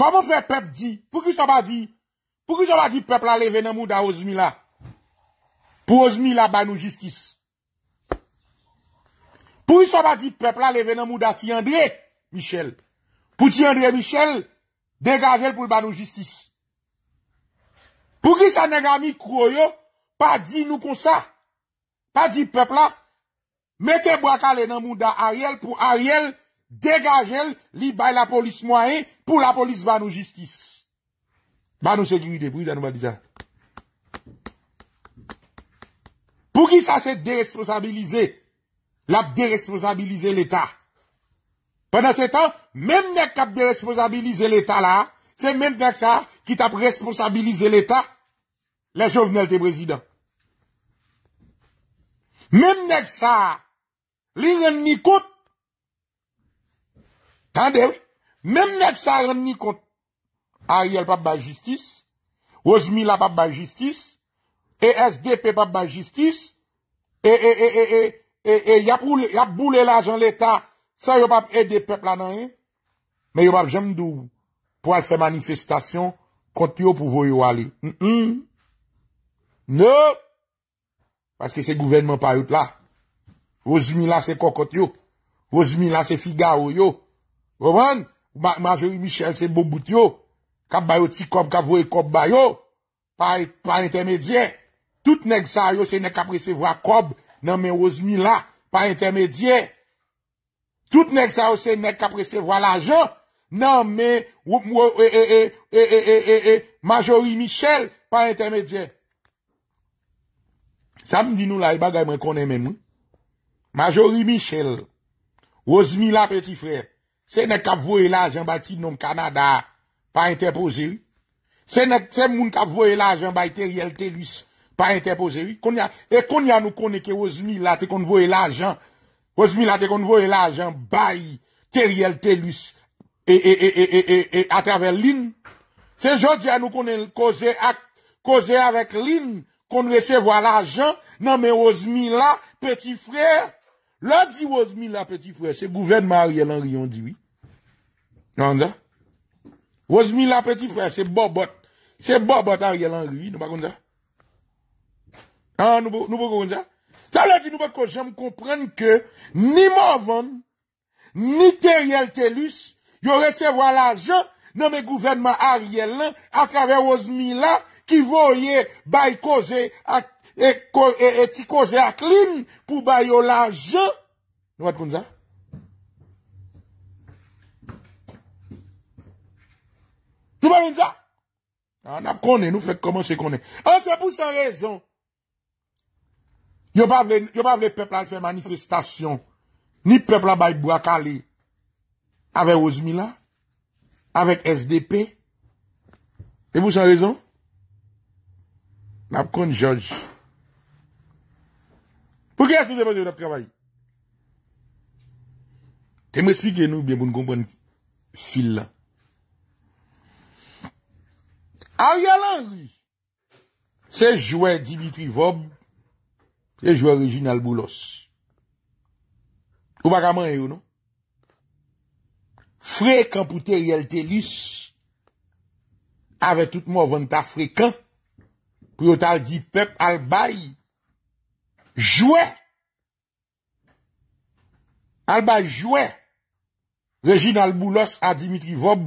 Koman fe pep di? Pwè ki sa pa di? Pwè ki sa pa di pep la leve nan mou da ou di mi la? Pwè ki sa pa di? Pou ozmi la bay nou jistis. Pou yiswa ba di pepla le ve nan mou da ti yandre, Michel. Pou ti yandre, Michel, degajel pou ba nou jistis. Pou ki sa nega mi kroyo, pa di nou konsa. Pa di pepla. Mete bo akale nan mou da Ariel pou Ariel degajel li bay la polis mou ayen pou la polis ba nou jistis. Ba nou sekurite pou yiswa nan mou ba di jan. Pou ki sa se deresponsabilize la deresponsabilize l'Etat? Pendan se tan, menm nek kap deresponsabilize l'Etat la, se menm nek sa ki tap responsabilize l'Etat, la jounelte prezident. Menm nek sa li renmikot, kande, menm nek sa renmikot, Ariel pap ba justice, Ozmi la pap ba justice, E es dep pep ap ba justice. E, e, e, e, e, e. Ya poule la jan l'Etat. Sa yo pap edep pep la nan yon. E? Me yo pap jem dou pou al fe manifestasyon kont yo pou voyo ale. N, n. Nop. Paske se gouvenman pa yot la. Vos mi la se kokot yo. Vos mi la se figa yo. Voman. Majori Michel se bo bout yo. Kap bayo ti kom, kap voye kop bayo. Pa intermedyen. Tout nèk sa yo se nèk apresevo akob nan men ozmi la pa intermedye. Tout nèk sa yo se nèk apresevo alajan nan men wop mwoy e e e e e e e e e e e. Majori Michel pa intermedye. Sa m di nou la i e bagay mwen konen men mwen. Majori Michel, ozmi la peti frey. Se nèk ap voye la jan bati non Kanada pa interpoze. Se nèk se moun kap voye la jan bati teriyel teris. Pa interpose, oui. E konya nou kone ke ozmi la te konvo e la ajan. Ozmi la te konvo e la ajan. Bayi, teriel, telus. E, e, e, e, e, e, e, a travel lin. Se jodi a nou kone kose ak, kose avèk lin. Konre sevo a la ajan. Nan, men ozmi la, peti frè. La di ozmi la, peti frè. Se gouvenman Ariel Henry, on di, oui. Nan, an da? Ozmi la, peti frè. Se Bobot. Se Bobot Ariel Henry, nan, an da? An, noubo kounza? Sa lè ti noube koujèm komprenn ke ni mouvan, ni teriel telus, yo resevwa l'ajan nan me gouvenman ariel lan akrave ozmi la ki voye bay kouzè eti kouzè aklin pou bay yo l'ajan. Noube kounza? Noube kounza? An ap kounè, nou fèk kouman se kounè. An, se pou sa rezon Yo pa vle, yo pa vle pepla fwe manifestasyon, ni pepla bay bo akale, ave ozmila, ave SDP, e pou sa rezon, nap kon jodj. Pou kè yas nou depoze ou dap travay? Te mè spike nou, biè pou nou kompon fil la. A yal an, se jwè divitri vob, E jwè Regine Albulos. Ou baka man e yo nou? Frek an pou teri el telis ave tout moun vant afrekan pou yo tal di pep albay jwè albay jwè Regine Albulos a Dimitri Vob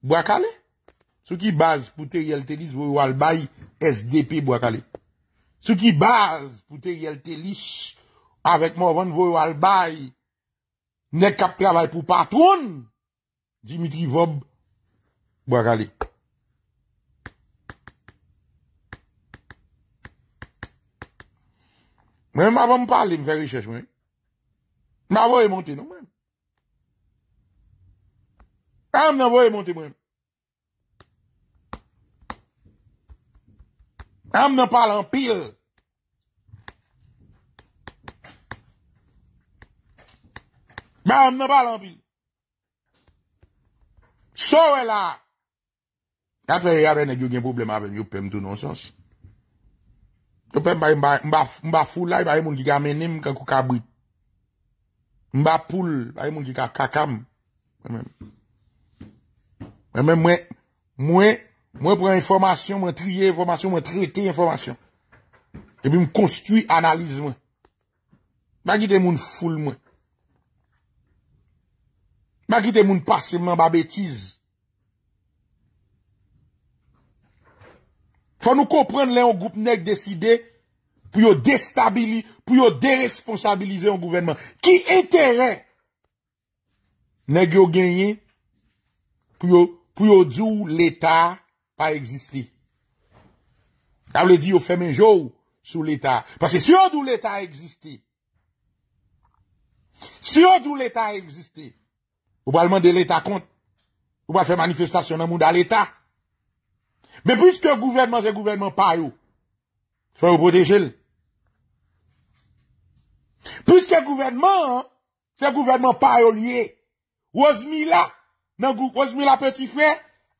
bo akale sou ki baz pou teri el telis ou albay SDP bo akale. Sou ki baz pou te yelte lis avèk mò van vò yo albay, ne kap travay pou patron, Dimitri Vob, wak ale. Mèm avò m'palli m'fè richèch mèm, mèm avò yè montè mò mèm. Mèm avò yè montè mò mèm. Am nan pal an pil. Ba am nan pal an pil. So we la. Ate yare ne gyugem poublem avem. Yopem tou non sas. Yopem bay mba ful la. Bay moun jiga menim. Kankou kabwit. Mba pul. Bay moun jiga kakam. Mwen mwen. Mwen mwen. Mwen pren informasyon, mwen triye informasyon, mwen triyete informasyon. E bi mwen konstuit analiz mwen. Mwen ki te moun foul mwen. Mwen ki te moun pasilman ba betiz. Fwa nou kompren lè an goup nèk deside, pou yo destabili, pou yo deresponsabilize an gouvenman. Ki enteren nèk yo genye pou yo djou l'Etat, a existi. A wle di yo fe menjou sou l'Etat. Pase si yo dou l'Etat a existi, si yo dou l'Etat a existi, ou ba l'mande l'Etat kont, ou ba fè manifestasyon nan moun da l'Etat. Me pwiske gouverman, se gouverman pa yo, fè ou pwotejil. Pwiske gouverman, se gouverman pa yo liye, wazmi la, wazmi la peti fè,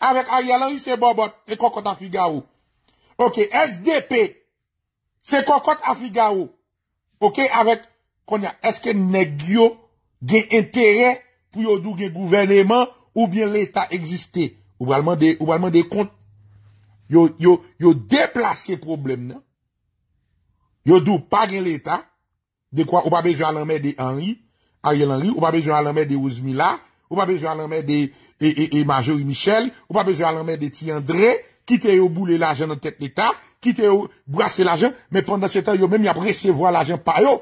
Avèk a Yalanri se Bobot, se Kokot Afigaou. Ok, SDP, se Kokot Afigaou. Ok, avèk, konya, eske negyo gen entere pou yo dou gen gouvernement ou bien l'Etat egziste. Ou balman de kont. Yo deplase problem nan. Yo dou pa gen l'Etat. De kwa, ou ba bejou alamè de Yalanri, ou ba bejou alamè de Ouzmila, ou ba bejou alamè de... E majori Michel, ou pa beze alanmen de ti André, kite yo boule la jen nan tet neta, kite yo brase la jen, men pendant se tan yo men mi ap resevo la jen pa yo.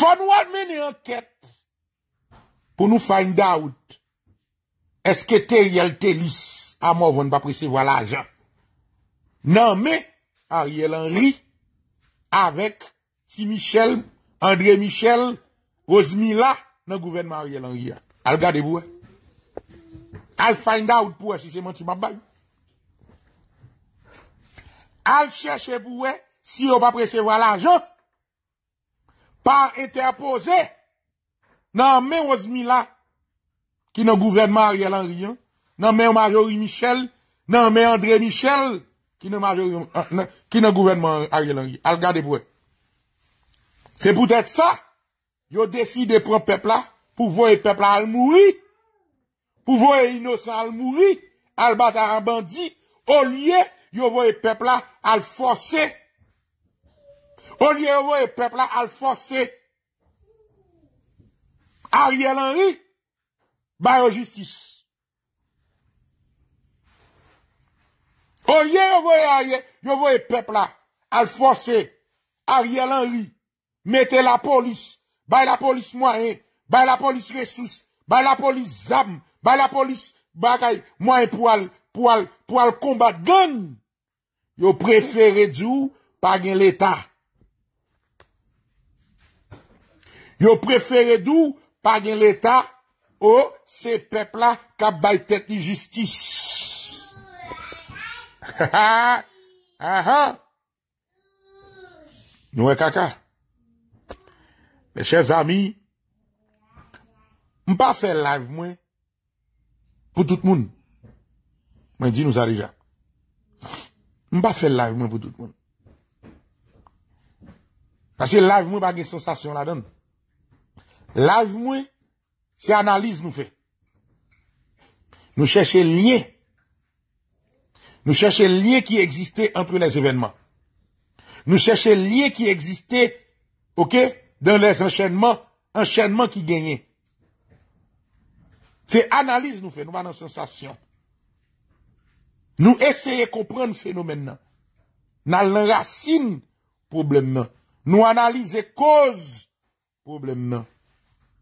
Fon wad meni anket, pou nou find out, eske te yel telus, a mou woun pa presevo la jen. Nan men, Ariel Henry, avek ti Michel, André Michel, Ozmila, nan gouvenman Ariel Henry an. Al gadebouwe. Al find out pouwe si se moun ti mabal. Al chèche pouwe si yon pa presevwa l'anjon par interpose nan mè Ozmila ki nan gouvenman Ariel Henry an, nan mè Majorie Michel, nan mè André Michel ki nan euh, gouvenman Ariel Henry an. Al gadebouwe. Se pou tèt sa, yo desi de pran pepla pou voye pepla al mouri, pou voye inosan al mouri, al bat ar bandi, o liye yo voye pepla al fose, o liye yo voye pepla al fose, Ariel Henry, bayo justis. O liye yo voye pepla al fose, Ariel Henry, mette la polis, Bay la polis mwen, bay la polis resus, bay la polis zam, bay la polis bagay, mwen pou al kombat gen, yo preferedou pa gen l'Etat. Yo preferedou pa gen l'Etat ou se pepla ka bay tèt ni jistis. Ha ha, ha ha, nou e kaka. Mè chèv zami, mè pa fè live mwen pou tout moun. Mwen di nou zari ja. Mè pa fè live mwen pou tout moun. Kasi live mwen bagè sensasyon la don. Live mwen, se analize nou fè. Nou chèche lye. Nou chèche lye ki egziste antre les evenman. Nou chèche lye ki egziste, okè? dans les enchaînements, enchaînements qui gagnent. C'est analyse nous fait, nous avons dans sensation. Nous essayons de comprendre le phénomène. Nous avons racine problème. Nous analysons cause problème.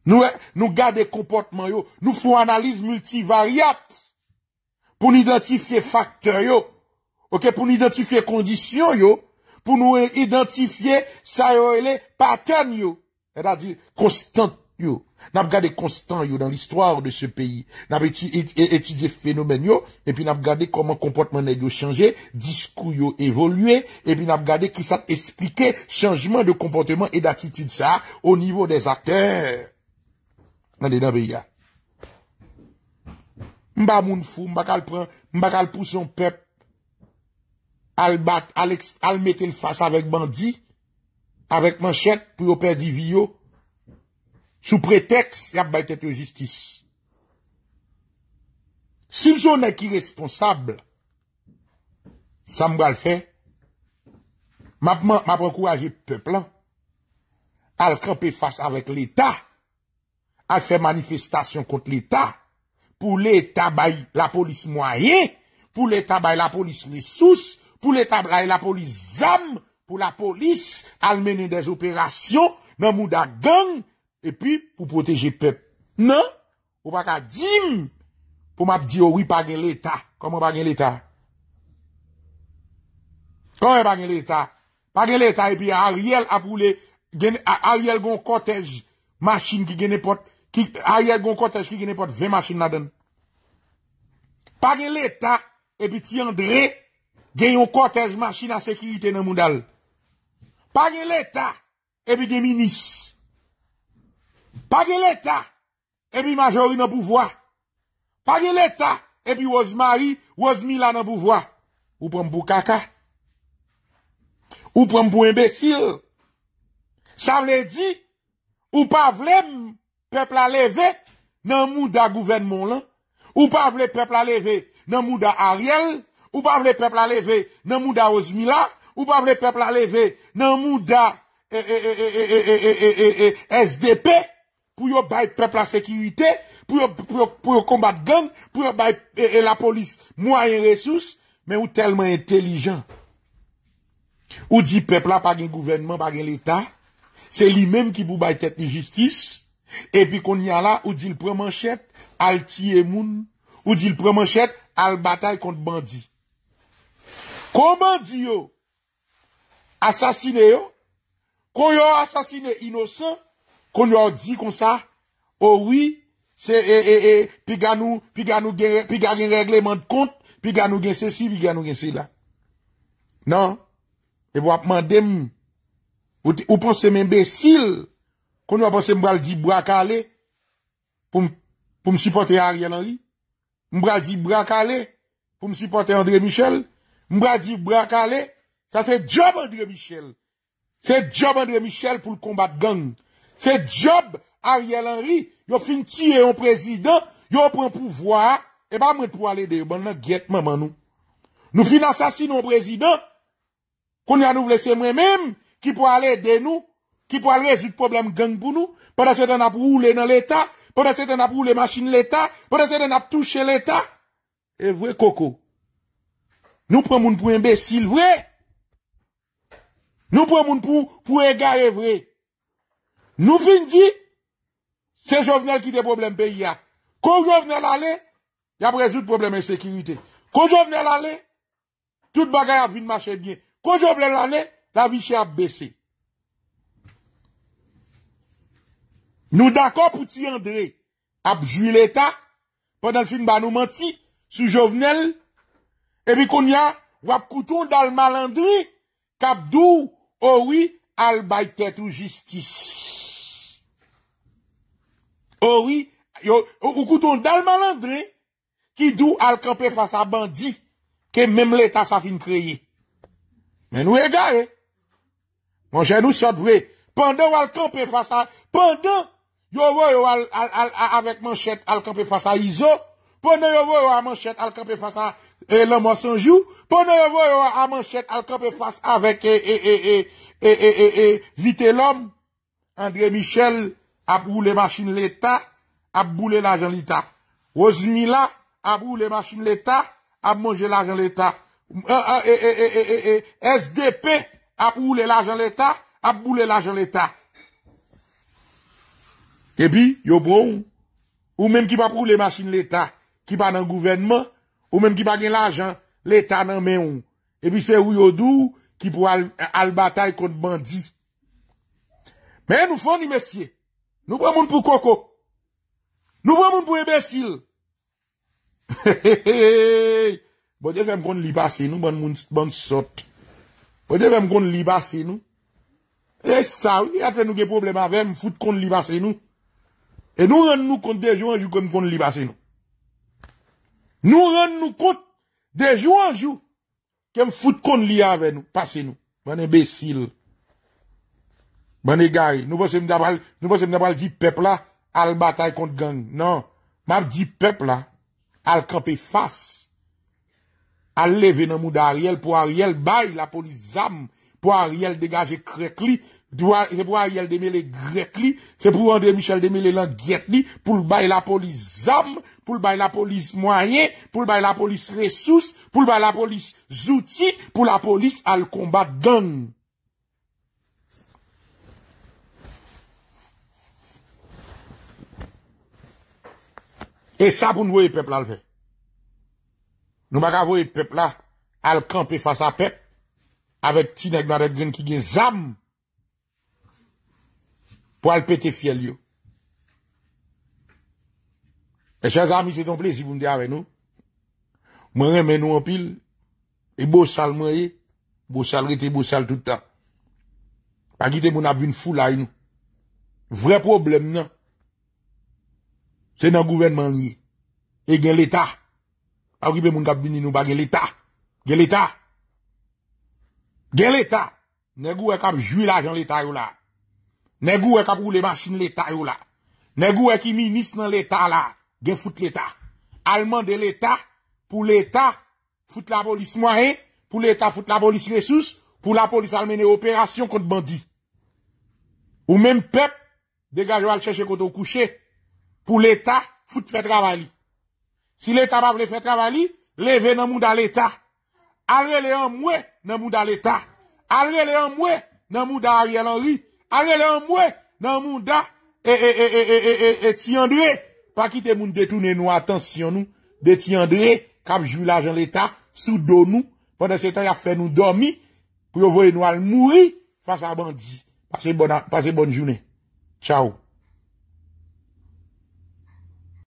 Nous, nous gardons comportement, nous faisons analyse multivariate pour identifier facteurs, ok, pour identifier conditions, yo, pour nous identifier ça les pattern yo. C'est-à-dire constant yo. N'a regardé constant yo dans l'histoire de ce pays. N'a étudié phénomène yo et puis n'a regardé comment comportement yo changé, discours yo évolué et puis n'a regardé qui ça expliqué changement de comportement et d'attitude ça au niveau des acteurs dans le pays. Hein. M'ba moun fou, m'ba kal pran, m'ba kal pousser son peuple al mette l fas avèk bandi, avèk man chèk pou yopè di vio, sou preteks, yap baytèp yo jistis. Simson nè ki responsable, sa mga l fè, map mwen, map mwen kouwaje pep lan, al krepe fas avèk l Eta, al fè manifestasyon kont l Eta, pou l Eta bay la polis mwaye, pou l Eta bay la polis resous, pou l'Etat braye la polis zam, pou la polis almeni des operasyon, nan mou da gang, epi pou poteje pep. Nan, pou baka dim, pou map di yo, oh oui, pa gen l'Etat. Koman pa gen l'Etat? Koman pa gen l'Etat? Pa gen l'Etat epi Ariel ap wle, Ariel gon kotej, masin ki gen epot, Ariel gon kotej ki gen epot, ve masin nan den. Pa gen l'Etat, epi ti André, gen yon kotej machina sekirite nan moun dal. Page l'Etat, epi gen minis. Page l'Etat, epi majori nan pouvoi. Page l'Etat, epi wazmari, wazmila nan pouvoi. Ou pwem pou kaka. Ou pwem pou embesil. Sa vle di, ou pa vlem pepla leve nan moun da gouvenmon lan. Ou pa vlem pepla leve nan moun da ariel. Ou pa vle pepla leve nan mou da OZMILA, ou pa vle pepla leve nan mou da SDP, pou yo bay pepla sekirite, pou yo kombat gang, pou yo bay la polis mouayen resous, men ou telman entelijan. Ou di pepla pagen gouvernement, pagen l'Etat, se li menm ki pou bay tet ni jistis, e pi kon ya la ou di l'premanchet al tiye moun, ou di l'premanchet al batay kont bandi. Koman di yo? Asasine yo? Kon yo asasine inosan? Kon yo di kon sa? O wii? Se e e e? Pi ga nou gen regleman kont? Pi ga nou gen se si? Pi ga nou gen se la? Nan? E wap man dem? Ou pon se men besil? Kon yo pon se mbral di bra kale? Pou msipote ari anari? Mbral di bra kale? Pou msipote André Michel? M'bradi Brakale, ça c'est job André Michel. C'est job André Michel pour le combat de gang. C'est job Ariel Henry, yo fin tuer un président, yo prend pouvoir, et pas moi pour aller de bon maman nous. Nous fin assassiner un président, qu'on a nous blessé moi-même, qui pour aller de nous, qui pour aller résoudre problème gang pour nous, pendant ce temps n'a roulé dans l'État, pendant ce temps n'a roulé machine l'État, pendant ce temps n'a touché l'État. Et vrai coco. Nou pren moun pou embesil vre. Nou pren moun pou e gare vre. Nou fin di, se jovenel ki te problem pe ya. Ko jovenel ale, ya prezout problem e sekirite. Ko jovenel ale, tout bagay ap vin mache bie. Ko jovenel ale, la vi chè ap bese. Nou dako pou ti yandre, ap jwi l'eta, pa dan fin ba nou manti, sou jovenel, Ebi konya, wap kouton dal malandri, kapdou oh oui al baytet ou jistis. Oh ou kouton dal malandri, ki dou al kampe fasa bandi, ke mem leta safin kreyi. Men nou e gare. Mwen jen nou sot vwe. Pendan wal kampe fasa, pendan yon woy wal avet man chet al kampe fasa izo, pendan yon woy wal man chet al kampe fasa... Elan mwansanjou. Ponen vwe yo a manchek al kope fas aveke. Vite lom. Andre Michel. Ab wou le masjin l'Etat. Ab wou le lajan l'Etat. Ozunila. Ab wou le masjin l'Etat. Ab mwange lajan l'Etat. SDP. Ab wou le lajan l'Etat. Ab wou le lajan l'Etat. Tebi, yo bon. Ou men ki pa wou le masjin l'Etat. Ki pa nan gouvenman. Ou men ki bagen l'ajan, l'Etat nan men ou. E pi se ou yo dou ki pou al batay kont bandi. Men, nou fon ni mesye. Nou pou an moun pou koko. Nou pou an moun pou ebesil. Bote vèm kon li basen nou, bon sot. Bote vèm kon li basen nou. E sa, wèm foute kon li basen nou. E nou ren nou kont dejou an jou kon li basen nou. Nou ren nou kont de jou an jou. Kèm foute kon li avè nou. Pase nou. Ban e besil. Ban e gay. Nou bose mdabal di pepla al batay kont gang. Nan. Mab di pepla al krepe fas. Al leve nan mou da Ariel pou Ariel bay la pou ni zam. Pou Ariel degaje krekli. Se pou a yel demele gret li, se pou a yel demele lan gret li, pou l bay la polis zom, pou l bay la polis mwanyen, pou l bay la polis resous, pou l bay la polis zouti, pou la polis al kombat don. E sa pou nou e pepla al ve. Nou baka vou e pepla al kampe fasa pep, avet ti neg na redjen ki gen zom. Po al pete fiel yo. E chan zami se ton ple si pou mde ave nou. Mwen remen nou an pil. E bo sal mwen ye. Bo sal rete, bo sal toutan. A gite moun ap vin foul la yon. Vre problem nan. Se nan gouvenman yon. E gen l'Etat. Avribe moun kap bini nou ba gen l'Etat. Gen l'Etat. Gen l'Etat. Ne gouwe kap jwi la jan l'Etat yo la. Ne gou ek ap rou le machin l'Etat yo la. Ne gou ek imi nis nan l'Etat la. Gen foute l'Etat. Alman de l'Etat, pou l'Etat foute la polis mouare, pou l'Etat foute la polis resous, pou la polis almeni operasyon kont bandi. Ou men pep, de gajou alcheche koto kouche, pou l'Etat foute fè travali. Si l'Etat pa vle fè travali, leve nan mou da l'Etat. Alre le an mouè nan mou da l'Etat. Alre le an mouè nan mou da Ariel Henry. Alè lè an mwè nan moun da. E, eh, e, eh, e, eh, e, e, e, e, e, e, tiandre. Pa ki te moun detounen nou atansyon nou. Detiandre. Kapjou la jan l'Etat. Sou do nou. Pwè de se ta ya fè nou domi. Pwè yo voyen nou al mouri. Fasa ban di. Pase bonan, pase bon jounen. Tchao.